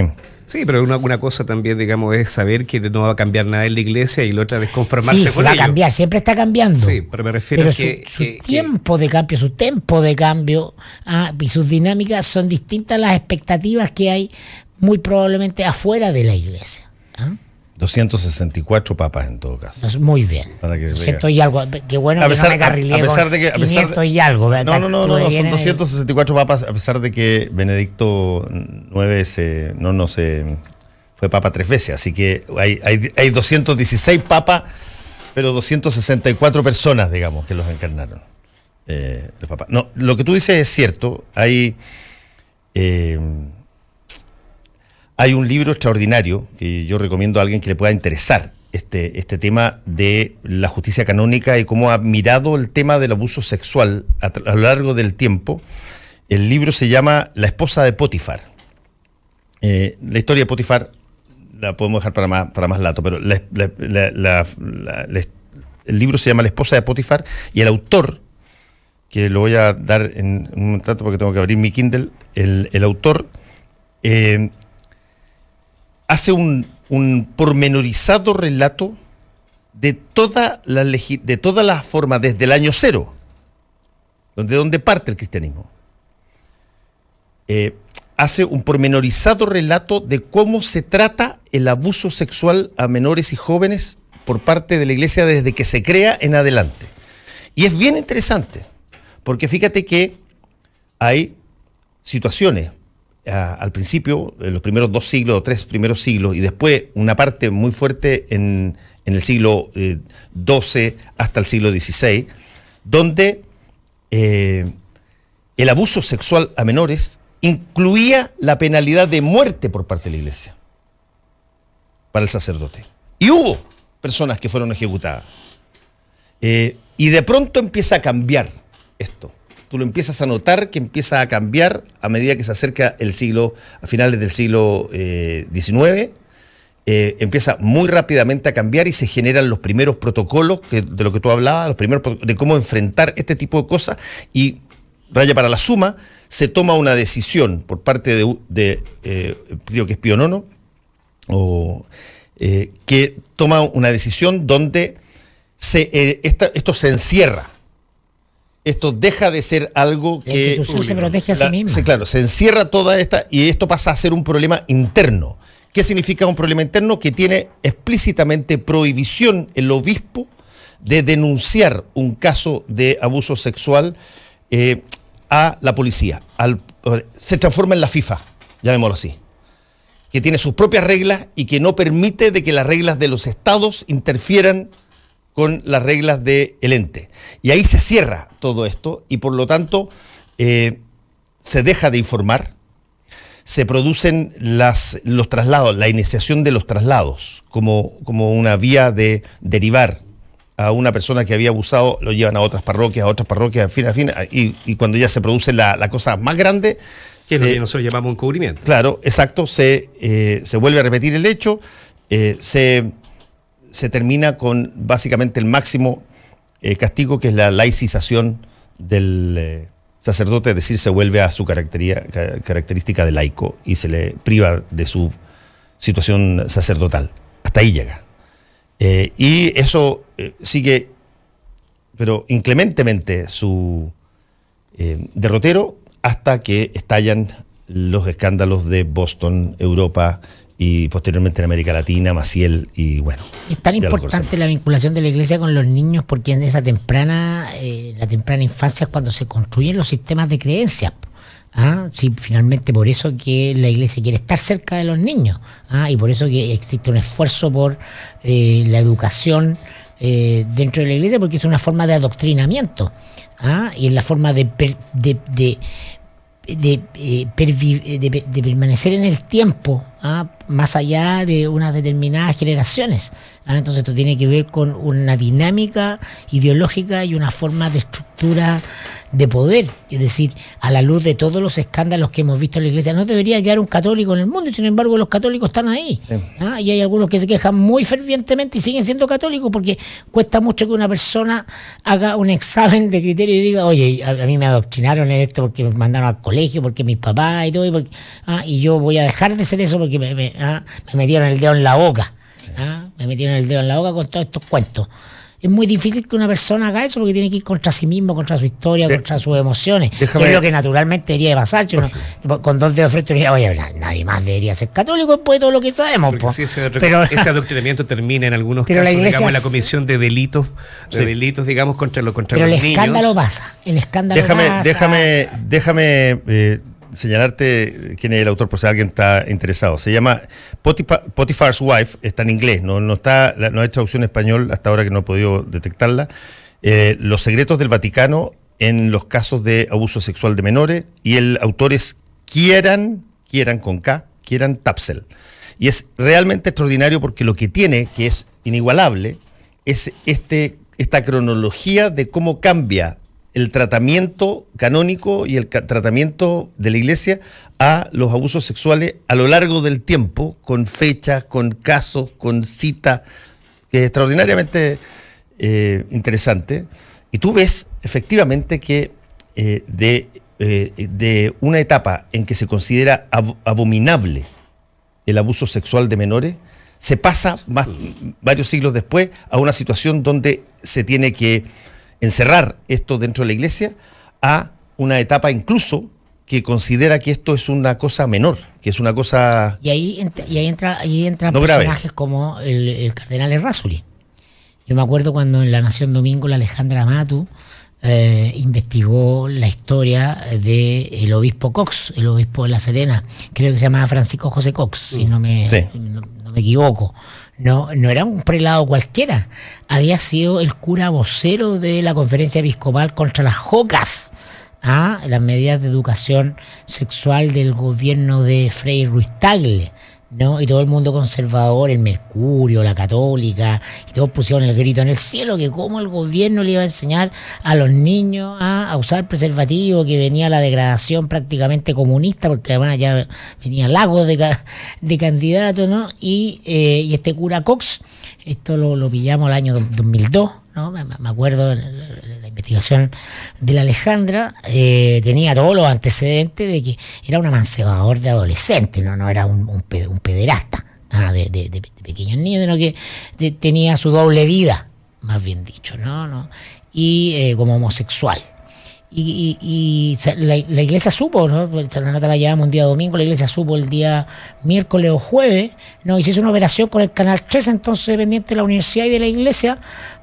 Speaker 3: Sí, pero una, cosa también, digamos, es saber que no va a cambiar nada en la iglesia y la otra es conformarse sí, va a cambiar,
Speaker 4: siempre está cambiando. Sí,
Speaker 3: pero me refiero que... Su,
Speaker 4: tiempo de cambio, su tiempo de cambio ah, y sus dinámicas son distintas a las expectativas que hay muy probablemente afuera de la iglesia. ¿ah?
Speaker 2: 264 papas en todo caso. Pues muy bien. y algo.
Speaker 4: Qué bueno a pesar, que a pesar de que, y algo. No, no, no, son
Speaker 2: 264 papas a pesar de que Benedicto IX no, no se, fue papa tres veces. Así que hay, 216 papas, pero 264 personas, digamos, que los encarnaron. Eh, los papas. lo que tú dices es cierto. Hay... Eh, hay un libro extraordinario que yo recomiendo a alguien que le pueda interesar este, este tema de la justicia canónica y cómo ha mirado el tema del abuso sexual a, lo largo del tiempo. El libro se llama La esposa de Potifar. Eh, la historia de Potifar la podemos dejar para más, para más lato, pero el libro se llama La esposa de Potifar y el autor, que lo voy a dar en un momento porque tengo que abrir mi Kindle, el, autor eh, hace un, pormenorizado relato de toda la, de desde el año cero, donde, donde parte el cristianismo. Eh, hace un pormenorizado relato de cómo se trata el abuso sexual a menores y jóvenes por parte de la iglesia desde que se crea en adelante. Y es bien interesante, porque fíjate que hay situaciones al principio, en eh, los primeros dos siglos tres primeros siglos, y después una parte muy fuerte en, el siglo XII eh, hasta el siglo XVI, donde eh, el abuso sexual a menores incluía la penalidad de muerte por parte de la iglesia para el sacerdote. Y hubo personas que fueron ejecutadas. y de pronto empieza a cambiar esto lo empiezas a notar que empieza a cambiar a medida que se acerca el siglo, a finales del siglo XIX, eh, eh, empieza muy rápidamente a cambiar y se generan los primeros protocolos de lo que tú hablabas, los primeros de cómo enfrentar este tipo de cosas y raya para la suma, se toma una decisión por parte de, creo eh, que es Pionono, o, que toma una decisión donde se, esto se encierra esto deja de ser algo que... se protege a sí mismo. claro, se encierra toda esta y esto pasa a ser un problema interno. ¿Qué significa un problema interno? Que tiene explícitamente prohibición el obispo de denunciar un caso de abuso sexual eh, a la policía. Eh, se transforma en la FIFA, llamémoslo así, que tiene sus propias reglas y que no permite de que las reglas de los estados interfieran con las reglas del ente. Y ahí se cierra todo esto y por lo tanto eh, se deja de informar, se producen las, los traslados, la iniciación de los traslados como, como una vía de derivar a una persona que había abusado, lo llevan a otras parroquias, a otras parroquias, al fin, a fin, y, cuando ya se produce la, cosa más grande... Que es lo que nosotros llamamos encubrimiento. Claro, exacto, eh, se, vuelve a repetir el hecho, eh, se se termina con básicamente el máximo eh, castigo, que es la laicización del eh, sacerdote, es decir, se vuelve a su característica de laico y se le priva de su situación sacerdotal. Hasta ahí llega. Eh, y eso sigue, pero inclementemente, su derrotero hasta que estallan los escándalos de Boston, Europa y posteriormente en América Latina, Maciel y bueno.
Speaker 4: Es tan importante la vinculación de la iglesia con los niños porque en esa temprana, eh, la temprana infancia es cuando se construyen los sistemas de creencias. ¿ah? finalmente por eso que la iglesia quiere estar cerca de los niños ¿ah? y por eso que existe un esfuerzo por eh, la educación eh, dentro de la iglesia porque es una forma de adoctrinamiento ¿ah? y es la forma de, de, de permanecer en el tiempo más allá de unas determinadas generaciones. ¿ah? Entonces esto tiene que ver con una dinámica ideológica y una forma de estructura de poder. Es decir, a la luz de todos los escándalos que hemos visto en la iglesia, no debería quedar un católico en el mundo, sin embargo los católicos están ahí. ¿ah? Y hay algunos que se quejan muy fervientemente y siguen siendo católicos porque cuesta mucho que una persona haga un examen de criterio y diga, oye, a, mí me adoctrinaron en esto porque me mandaron al colegio, porque mis papás y todo, porque, ah, y yo voy a dejar de ser eso porque Ah, me, metieron el dedo en la boca. Ah, me metieron el dedo en la boca con todos estos cuentos. Es muy difícil que una persona haga eso porque tiene que ir contra sí mismo, contra su historia, eh, contra sus emociones. es lo que naturalmente debería pasar. con dos dedos frente oye, nadie más debería ser católico después de todo lo que sabemos. ese, pero, ese
Speaker 3: adoctrinamiento termina en algunos casos, la digamos, en la comisión de delitos, de delitos, digamos,
Speaker 2: contra, lo, contra
Speaker 4: los niños. el escándalo pasa, déjame, Déjame,
Speaker 2: déjame eh, señalarte eh, quién es el autor por si alguien está interesado. Se llama Potiphar's Wife, está en inglés, no, no, está, no hay traducción en español hasta ahora que no he podido detectarla. Eh, los secretos del Vaticano en los casos de abuso sexual de menores y el autor es quieran quieran con K, quieran Tapsel. Y es realmente extraordinario porque lo que tiene, que es inigualable, es este, esta cronología de cómo cambia el tratamiento canónico y el tratamiento de la iglesia a los abusos sexuales a lo largo del tiempo, con fechas, con casos, con citas, que es extraordinariamente eh, interesante. Y tú ves efectivamente que eh, eh, de, una etapa en que se considera abominable el abuso sexual de menores, se pasa más, varios siglos después a una situación donde se tiene que encerrar esto dentro de la iglesia a una etapa incluso que considera que esto es una cosa menor, que es una cosa...
Speaker 4: Y ahí, entra, y ahí, entra, ahí entran personajes como el, cardenal Errázuli. Yo me acuerdo cuando en La Nación Domingo la Alejandra Matu eh, investigó la historia del el obispo Cox, el obispo de La Serena, creo que se llamaba Francisco José Cox, si mm. no me, no me equivoco no, no era un prelado cualquiera, había sido el cura vocero de la conferencia episcopal contra las jocas, ¿ah? las medidas de educación sexual del gobierno de Frei Ruiz Tagle. ¿no? Y todo el mundo conservador, el Mercurio, la Católica, y todos pusieron el grito en el cielo que cómo el gobierno le iba a enseñar a los niños a, usar preservativo, que venía la degradación prácticamente comunista, porque además ya venía lagos de, de candidatos, ¿no? Eh, y, este cura Cox, esto lo, lo pillamos el año 2002 me, acuerdo de la, investigación de la Alejandra, eh, tenía todos los antecedentes de que era un amancebador de adolescentes, no, no era un, pederasta de, pequeños niños, sino que tenía su doble vida, más bien dicho, ¿no? Y eh, como homosexual. Y, la, iglesia supo, ¿no? La nota la llevamos un día domingo, la iglesia supo el día miércoles o jueves, ¿no? Y una operación con el Canal 3, entonces dependiente de la universidad y de la iglesia,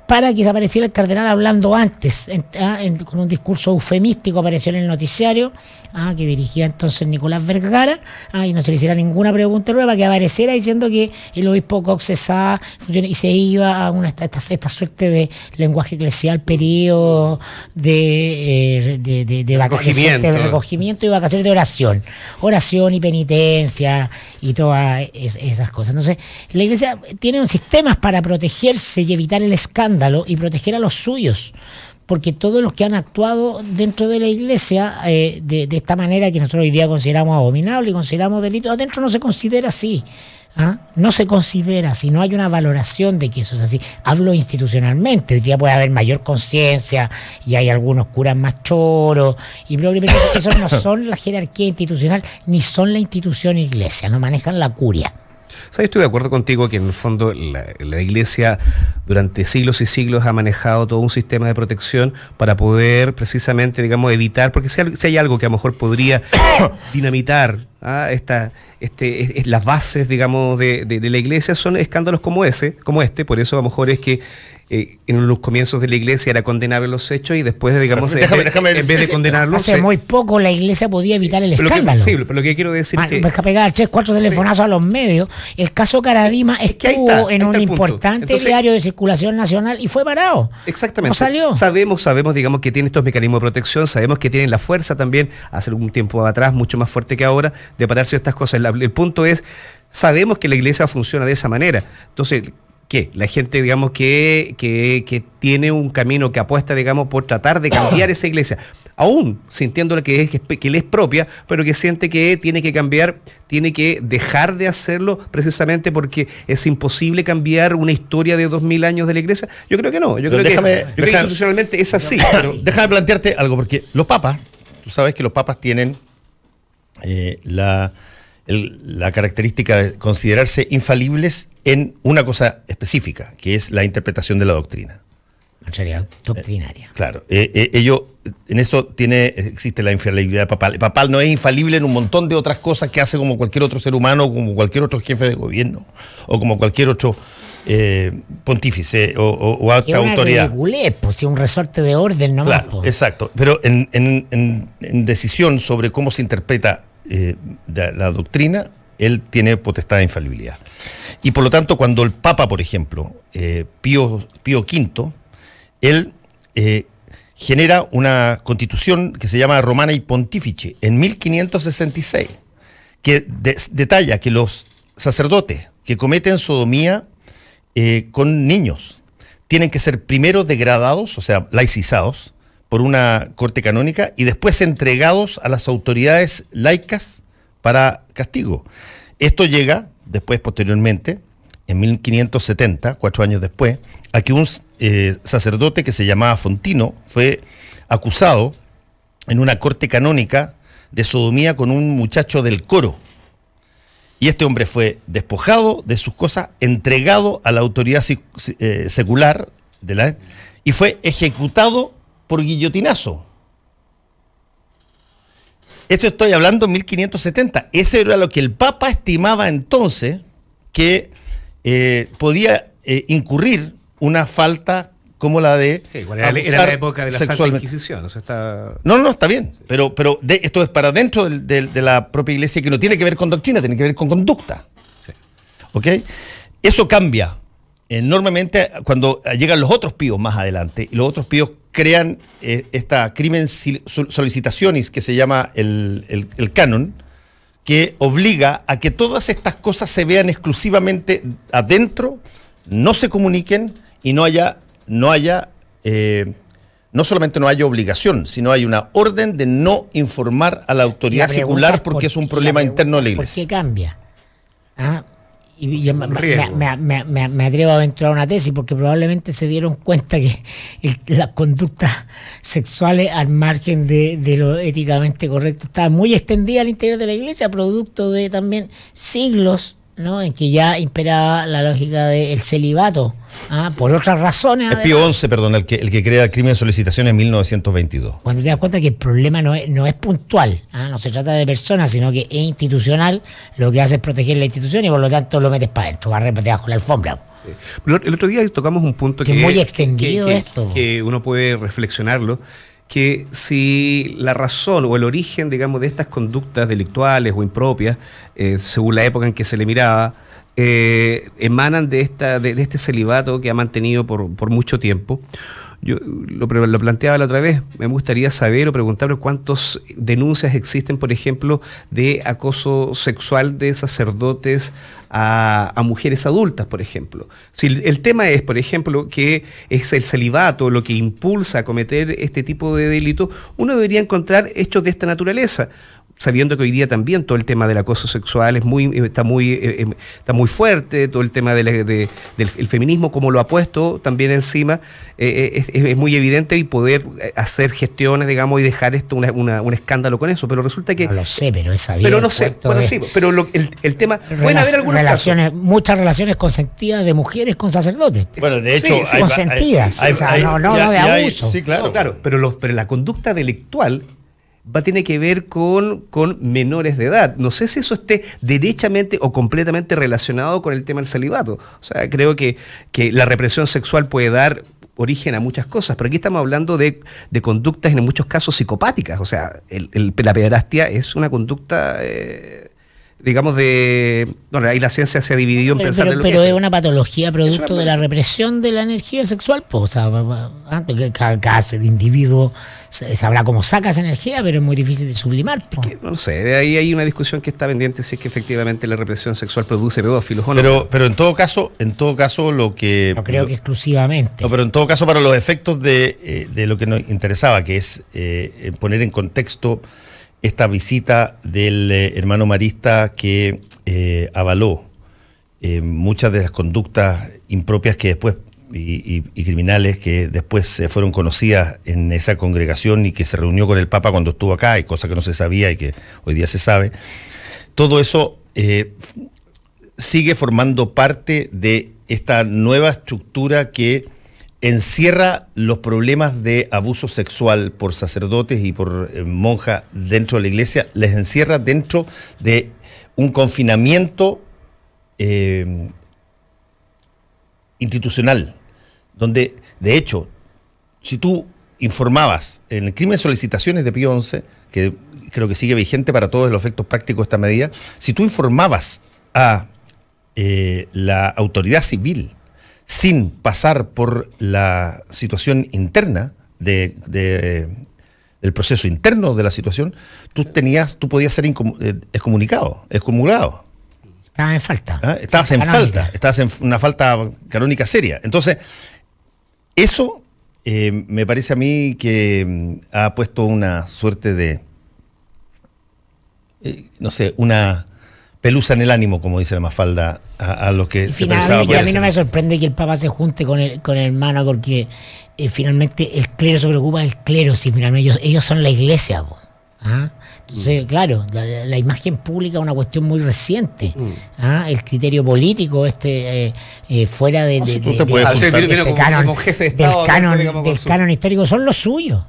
Speaker 4: para que apareciera el cardenal hablando antes, ah, en, con un discurso eufemístico apareció en el noticiario, ah, que dirigía entonces Nicolás Vergara, ah, y no se le hiciera ninguna pregunta nueva, que apareciera diciendo que el obispo Cox cesaba y se iba a una, esta, suerte de lenguaje eclesial, periodo de, eh, de, recogimiento. y vacaciones de oración, oración y penitencia y todas esas cosas. Entonces, la iglesia tiene sistemas para protegerse y evitar el escándalo y proteger a los suyos porque todos los que han actuado dentro de la iglesia eh, de, esta manera que nosotros hoy día consideramos abominable y consideramos delito, adentro no se considera así. ¿ah? No se considera si no hay una valoración de que eso es así. Hablo institucionalmente, hoy día puede haber mayor conciencia y hay algunos curas más choros, y probablemente esos no son la jerarquía institucional ni son la institución iglesia, no manejan la curia
Speaker 3: estoy de acuerdo contigo que en el fondo la, Iglesia durante siglos y siglos ha manejado todo un sistema de protección para poder precisamente, digamos, evitar, porque si, hay algo que a lo mejor podría dinamitar ¿ah? Esta, este, es, las bases, digamos, de, de, la Iglesia son escándalos como ese, como este, por eso a lo mejor es que eh, en los comienzos de la iglesia era
Speaker 4: condenable los hechos y después, digamos, en, vez de condenarlos. Hace muy poco la iglesia podía evitar el escándalo. sí, pero lo que quiero decir ah, es que. pegar tres, cuatro telefonazos a los medios. El caso Caradima estuvo en un importante diario de circulación nacional y fue parado. Exactamente. No salió.
Speaker 3: Sabemos, sabemos, digamos, que tiene estos mecanismos de protección, sabemos que tienen la fuerza también, hace algún tiempo atrás, mucho más fuerte que ahora, de pararse estas cosas. el punto es sabemos que la iglesia funciona de esa manera. Entonces, qué? La gente, digamos, que, tiene un camino que apuesta, digamos, por tratar de cambiar esa iglesia aún sintiéndola que, es, que le es propia, pero que siente que tiene que cambiar, tiene que dejar de hacerlo precisamente porque es imposible cambiar una historia de dos mil años de la iglesia. Yo creo que no, yo creo, que, institucionalmente
Speaker 2: es así. Pero... Déjame plantearte algo, porque los papas, tú sabes que los papas tienen eh, la la característica de considerarse infalibles en una cosa específica, que es la interpretación de la doctrina. Sería
Speaker 4: doctrinaria.
Speaker 2: Eh, claro, eh, eh, ello, en eso tiene, existe la infalibilidad papal. papal no es infalible en un montón de otras cosas que hace como cualquier otro ser humano, como cualquier otro jefe de gobierno, o como cualquier otro pontífice o, autoridad. Pues, un resorte
Speaker 4: de orden no. Pues.
Speaker 2: exacto, pero en decisión sobre cómo se interpreta eh, la doctrina, él tiene potestad de infalibilidad. Y por lo tanto, cuando el Papa, por ejemplo, eh, Pío, Pío, V, él eh, genera una constitución que se llama Romana y Pontifice en 1566, que detalla que los sacerdotes que cometen sodomía con niños tienen que ser primero degradados, o sea, laicizados, por una corte canónica y después entregados a las autoridades laicas para castigo. Esto llega después, posteriormente, en 1570, cuatro años después, a que un eh, sacerdote que se llamaba Fontino fue acusado en una corte canónica de sodomía con un muchacho del coro. Y este hombre fue despojado de sus cosas, entregado a la autoridad eh, secular de la, y fue ejecutado por guillotinazo. Esto estoy hablando en 1570. Ese era lo que el Papa estimaba entonces que eh, podía eh, incurrir una falta como la de. era, la época de la Inquisición.
Speaker 3: No,
Speaker 2: No, no, está bien. Pero, pero esto es para dentro de, la propia iglesia que no tiene que ver con doctrina, tiene que ver con conducta. Sí. ¿Ok? Eso cambia enormemente cuando llegan los otros píos más adelante. Y los otros píos crean eh, esta crimen solicitaciones que se llama el, el, canon, que obliga a que todas estas cosas se vean exclusivamente adentro, no se comuniquen y no haya, no haya, eh, no solamente no haya obligación, sino hay una orden de no informar a la autoridad secular porque es un problema interno de la iglesia.
Speaker 4: ¿Por qué cambia? Ah, y yo me, me, me, atrevo a aventurar una tesis porque probablemente se dieron cuenta que las conductas sexuales al margen de, de, lo éticamente correcto estaban muy extendidas al interior de la iglesia, producto de también siglos en que ya imperaba la lógica del celibato, ¿ah?
Speaker 2: por otras razones. Es Pío XI, perdón, el que, el que crea el crimen de solicitación en 1922.
Speaker 4: Cuando te das cuenta que el problema no es, no es puntual, ¿ah? no se trata de personas, sino que es institucional, lo que hace es proteger la institución y por lo tanto lo metes para adentro, a repetir bajo la alfombra.
Speaker 3: El otro día tocamos un punto que, es muy extendido esto. Que uno puede reflexionarlo que si la razón o el origen, digamos, de estas conductas delictuales o impropias, eh, según la época en que se le miraba, eh, emanan de, esta, este celibato que ha mantenido por, por mucho tiempo, yo lo, planteaba la otra vez, me gustaría saber o preguntar cuántas denuncias existen, por ejemplo, de acoso sexual de sacerdotes a, a, mujeres adultas, por ejemplo. Si el, tema es, por ejemplo, que es el celibato lo que impulsa a cometer este tipo de delito, uno debería encontrar hechos de esta naturaleza sabiendo que hoy día también todo el tema del acoso sexual es muy, eh, está, muy, eh, em, está muy fuerte, todo el tema del feminismo, como lo ha puesto también encima, eh, es, muy evidente y poder hacer gestiones, digamos, y dejar esto un escándalo con eso. Pero resulta que... No lo sé, pero es Pero no sé, sí, pero el, tema... relaciones,
Speaker 4: Muchas relaciones consentidas de mujeres con sacerdotes. Bueno, de hecho... consentidas, no, no, de abuso. sí,
Speaker 3: claro. pero, pero la conducta delictual va tiene que ver con, con menores de edad. No sé si eso esté derechamente o completamente relacionado con el tema del salivato. O sea, creo que, que la represión sexual puede dar origen a muchas cosas, pero aquí estamos hablando de, conductas en muchos casos psicopáticas. O sea, el, la pederastia es una conducta... Eh, digamos, de... Bueno, ahí la ciencia se ha dividido en pero, pero, es. una
Speaker 4: patología producto de la represión de la energía sexual. Pues, o sea, ah, cada, individuo sabrá cómo saca esa energía, pero es muy difícil de sublimar. Pues. no sé,
Speaker 2: ahí hay una discusión que está pendiente si es que efectivamente la represión sexual produce pedófilos o no. Pero, pero en todo caso, en todo caso lo que... No creo que
Speaker 4: exclusivamente.
Speaker 2: No, pero en todo caso para los efectos de, eh, lo que nos interesaba, que es eh, eh, poner en contexto esta visita del eh, hermano Marista que eh, avaló eh, muchas de las conductas impropias que después y, criminales que después fueron conocidas en esa congregación y que se reunió con el Papa cuando estuvo acá, y cosa que no se sabía y que hoy día se sabe. Todo eso sigue formando parte de esta nueva estructura que encierra los problemas de abuso sexual por sacerdotes y por eh, monja monjas dentro de la iglesia, les encierra dentro de un confinamiento eh, institucional, donde de hecho, si tú informabas en el crimen de solicitaciones de Pío XI, que creo que sigue vigente para todos los efectos prácticos de esta medida, si tú informabas a eh, la autoridad civil, sin pasar por la situación interna de, eh, el proceso interno de la situación, tú tenías, tú podías ser eh, excomunicado, excomulgado.
Speaker 4: Ah, estabas en falta.
Speaker 2: Estabas en falta, estabas en una falta canónica seria. Entonces, eso eh, me parece a mí que mm, ha puesto una suerte de, no sé, una pelusa en el ánimo, como dice la Mafalda, a, lo los que se pensaba Y a mí no me
Speaker 4: sorprende que el Papa se junte con el, con el hermano, porque eh, finalmente el clero se preocupa del clero, si finalmente ellos, ellos son la iglesia. ¿Ah? claro, la, imagen pública es una cuestión muy reciente. Mm. ¿ah? El criterio político, este eh, eh, fuera de, del canon histórico, son los suyos.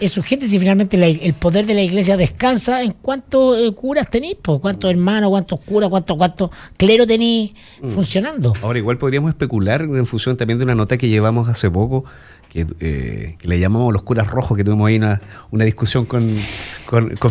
Speaker 4: Es su gente si finalmente el poder de la iglesia descansa en cuántos eh, curas tenéis, cuántos mm. hermanos, cuántos curas, cuántos cuánto clero tenéis mm. funcionando.
Speaker 3: Ahora, igual podríamos especular en función también de una nota que llevamos hace poco eh, que, le llamamos los curas rojos, que tuvimos ahí una, discusión con,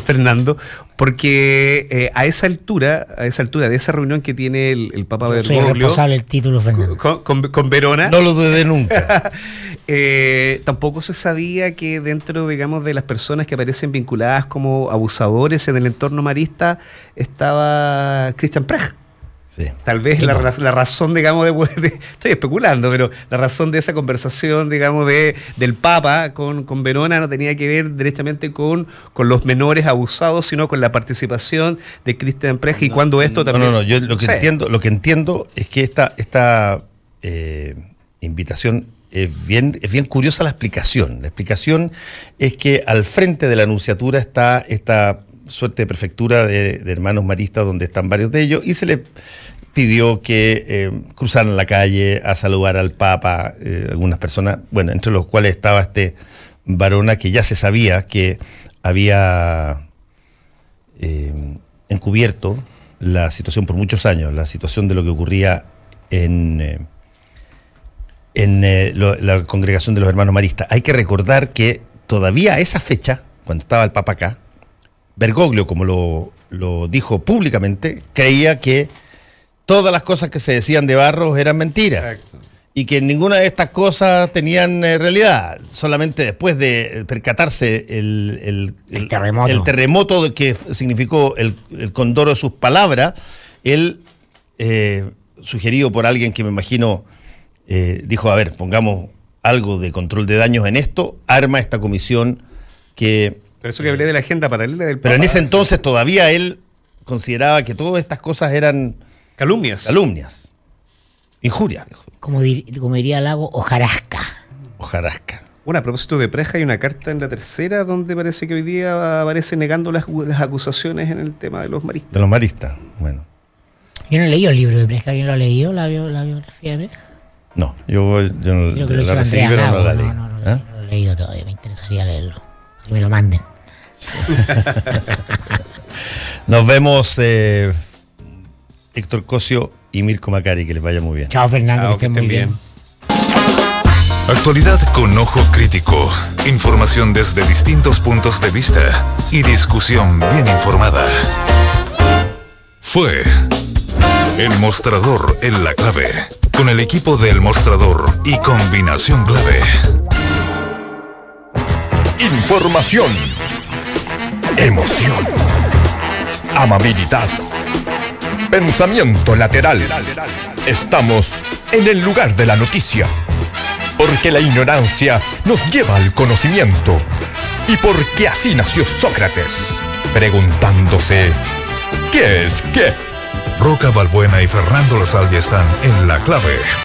Speaker 3: Fernando, porque eh, a esa altura, a esa altura de esa reunión que tiene el, el Papa Bergoglio...
Speaker 4: el título, Fernando.
Speaker 3: Con, con, Verona... No lo dudé nunca. Eh, tampoco se sabía que dentro, digamos, de las personas que aparecen vinculadas como abusadores en el entorno marista estaba Christian Precht. Tal vez la, razón, digamos, de, pues, estoy especulando, pero la razón de esa conversación, digamos, de, del Papa con, Verona no tenía que ver directamente con, con los menores abusados, sino con la participación
Speaker 2: de Cristian Prez y cuando esto también... No, no, no, yo lo que, entiendo, lo que entiendo es que esta, esta eh, invitación es bien, es bien curiosa la explicación. La explicación es que al frente de la anunciatura está esta suerte de prefectura de, hermanos maristas donde están varios de ellos y se le pidió que eh, cruzaran la calle a saludar al Papa, eh, algunas personas, bueno, entre los cuales estaba este varona que ya se sabía que había eh, encubierto la situación por muchos años, la situación de lo que ocurría en en la congregación de los hermanos maristas. Hay que recordar que todavía a esa fecha, cuando estaba el Papa acá, Bergoglio, como lo, dijo públicamente, creía que todas las cosas que se decían de Barros eran mentiras. Y que ninguna de estas cosas tenían eh, realidad. Solamente después de eh, percatarse el, terremoto, que significó el, condoro de sus palabras, él, eh, sugerido por alguien que me imagino, dijo, a ver, pongamos algo de control de daños en esto, arma esta comisión que por eso que hablé de la agenda paralela del Pero en ese ¿eh? entonces todavía él consideraba que todas estas cosas eran... Calumnias. Calumnias.
Speaker 4: Injurias. Como, como diría Lago, hojarasca. Hojarasca.
Speaker 2: Bueno, a propósito de Preja,
Speaker 3: hay una carta en la tercera donde parece que hoy día aparece negando las, acusaciones en el tema
Speaker 2: de los maristas. De los maristas, bueno.
Speaker 4: Yo no he leído el libro de Preja, ¿quién lo ha leído, la, biografía de Preja? No,
Speaker 2: yo, no, lo la leído ¿Eh?
Speaker 4: no lo he leído todavía, me interesaría leerlo. Que me lo manden.
Speaker 2: Nos vemos, eh, Héctor Cosio y Mirko Macari. Que les vaya muy bien. Chao, Fernando. que, estén muy bien.
Speaker 1: Actualidad con ojo crítico, información desde distintos puntos de vista y discusión bien informada. Fue El Mostrador en la clave, con el equipo del Mostrador y combinación clave. Información Emoción. Amabilidad. Pensamiento lateral. Estamos en el lugar de la noticia. Porque la ignorancia nos lleva al conocimiento. Y porque así nació Sócrates, preguntándose, ¿qué es qué? Roca Balbuena y Fernando La están en la clave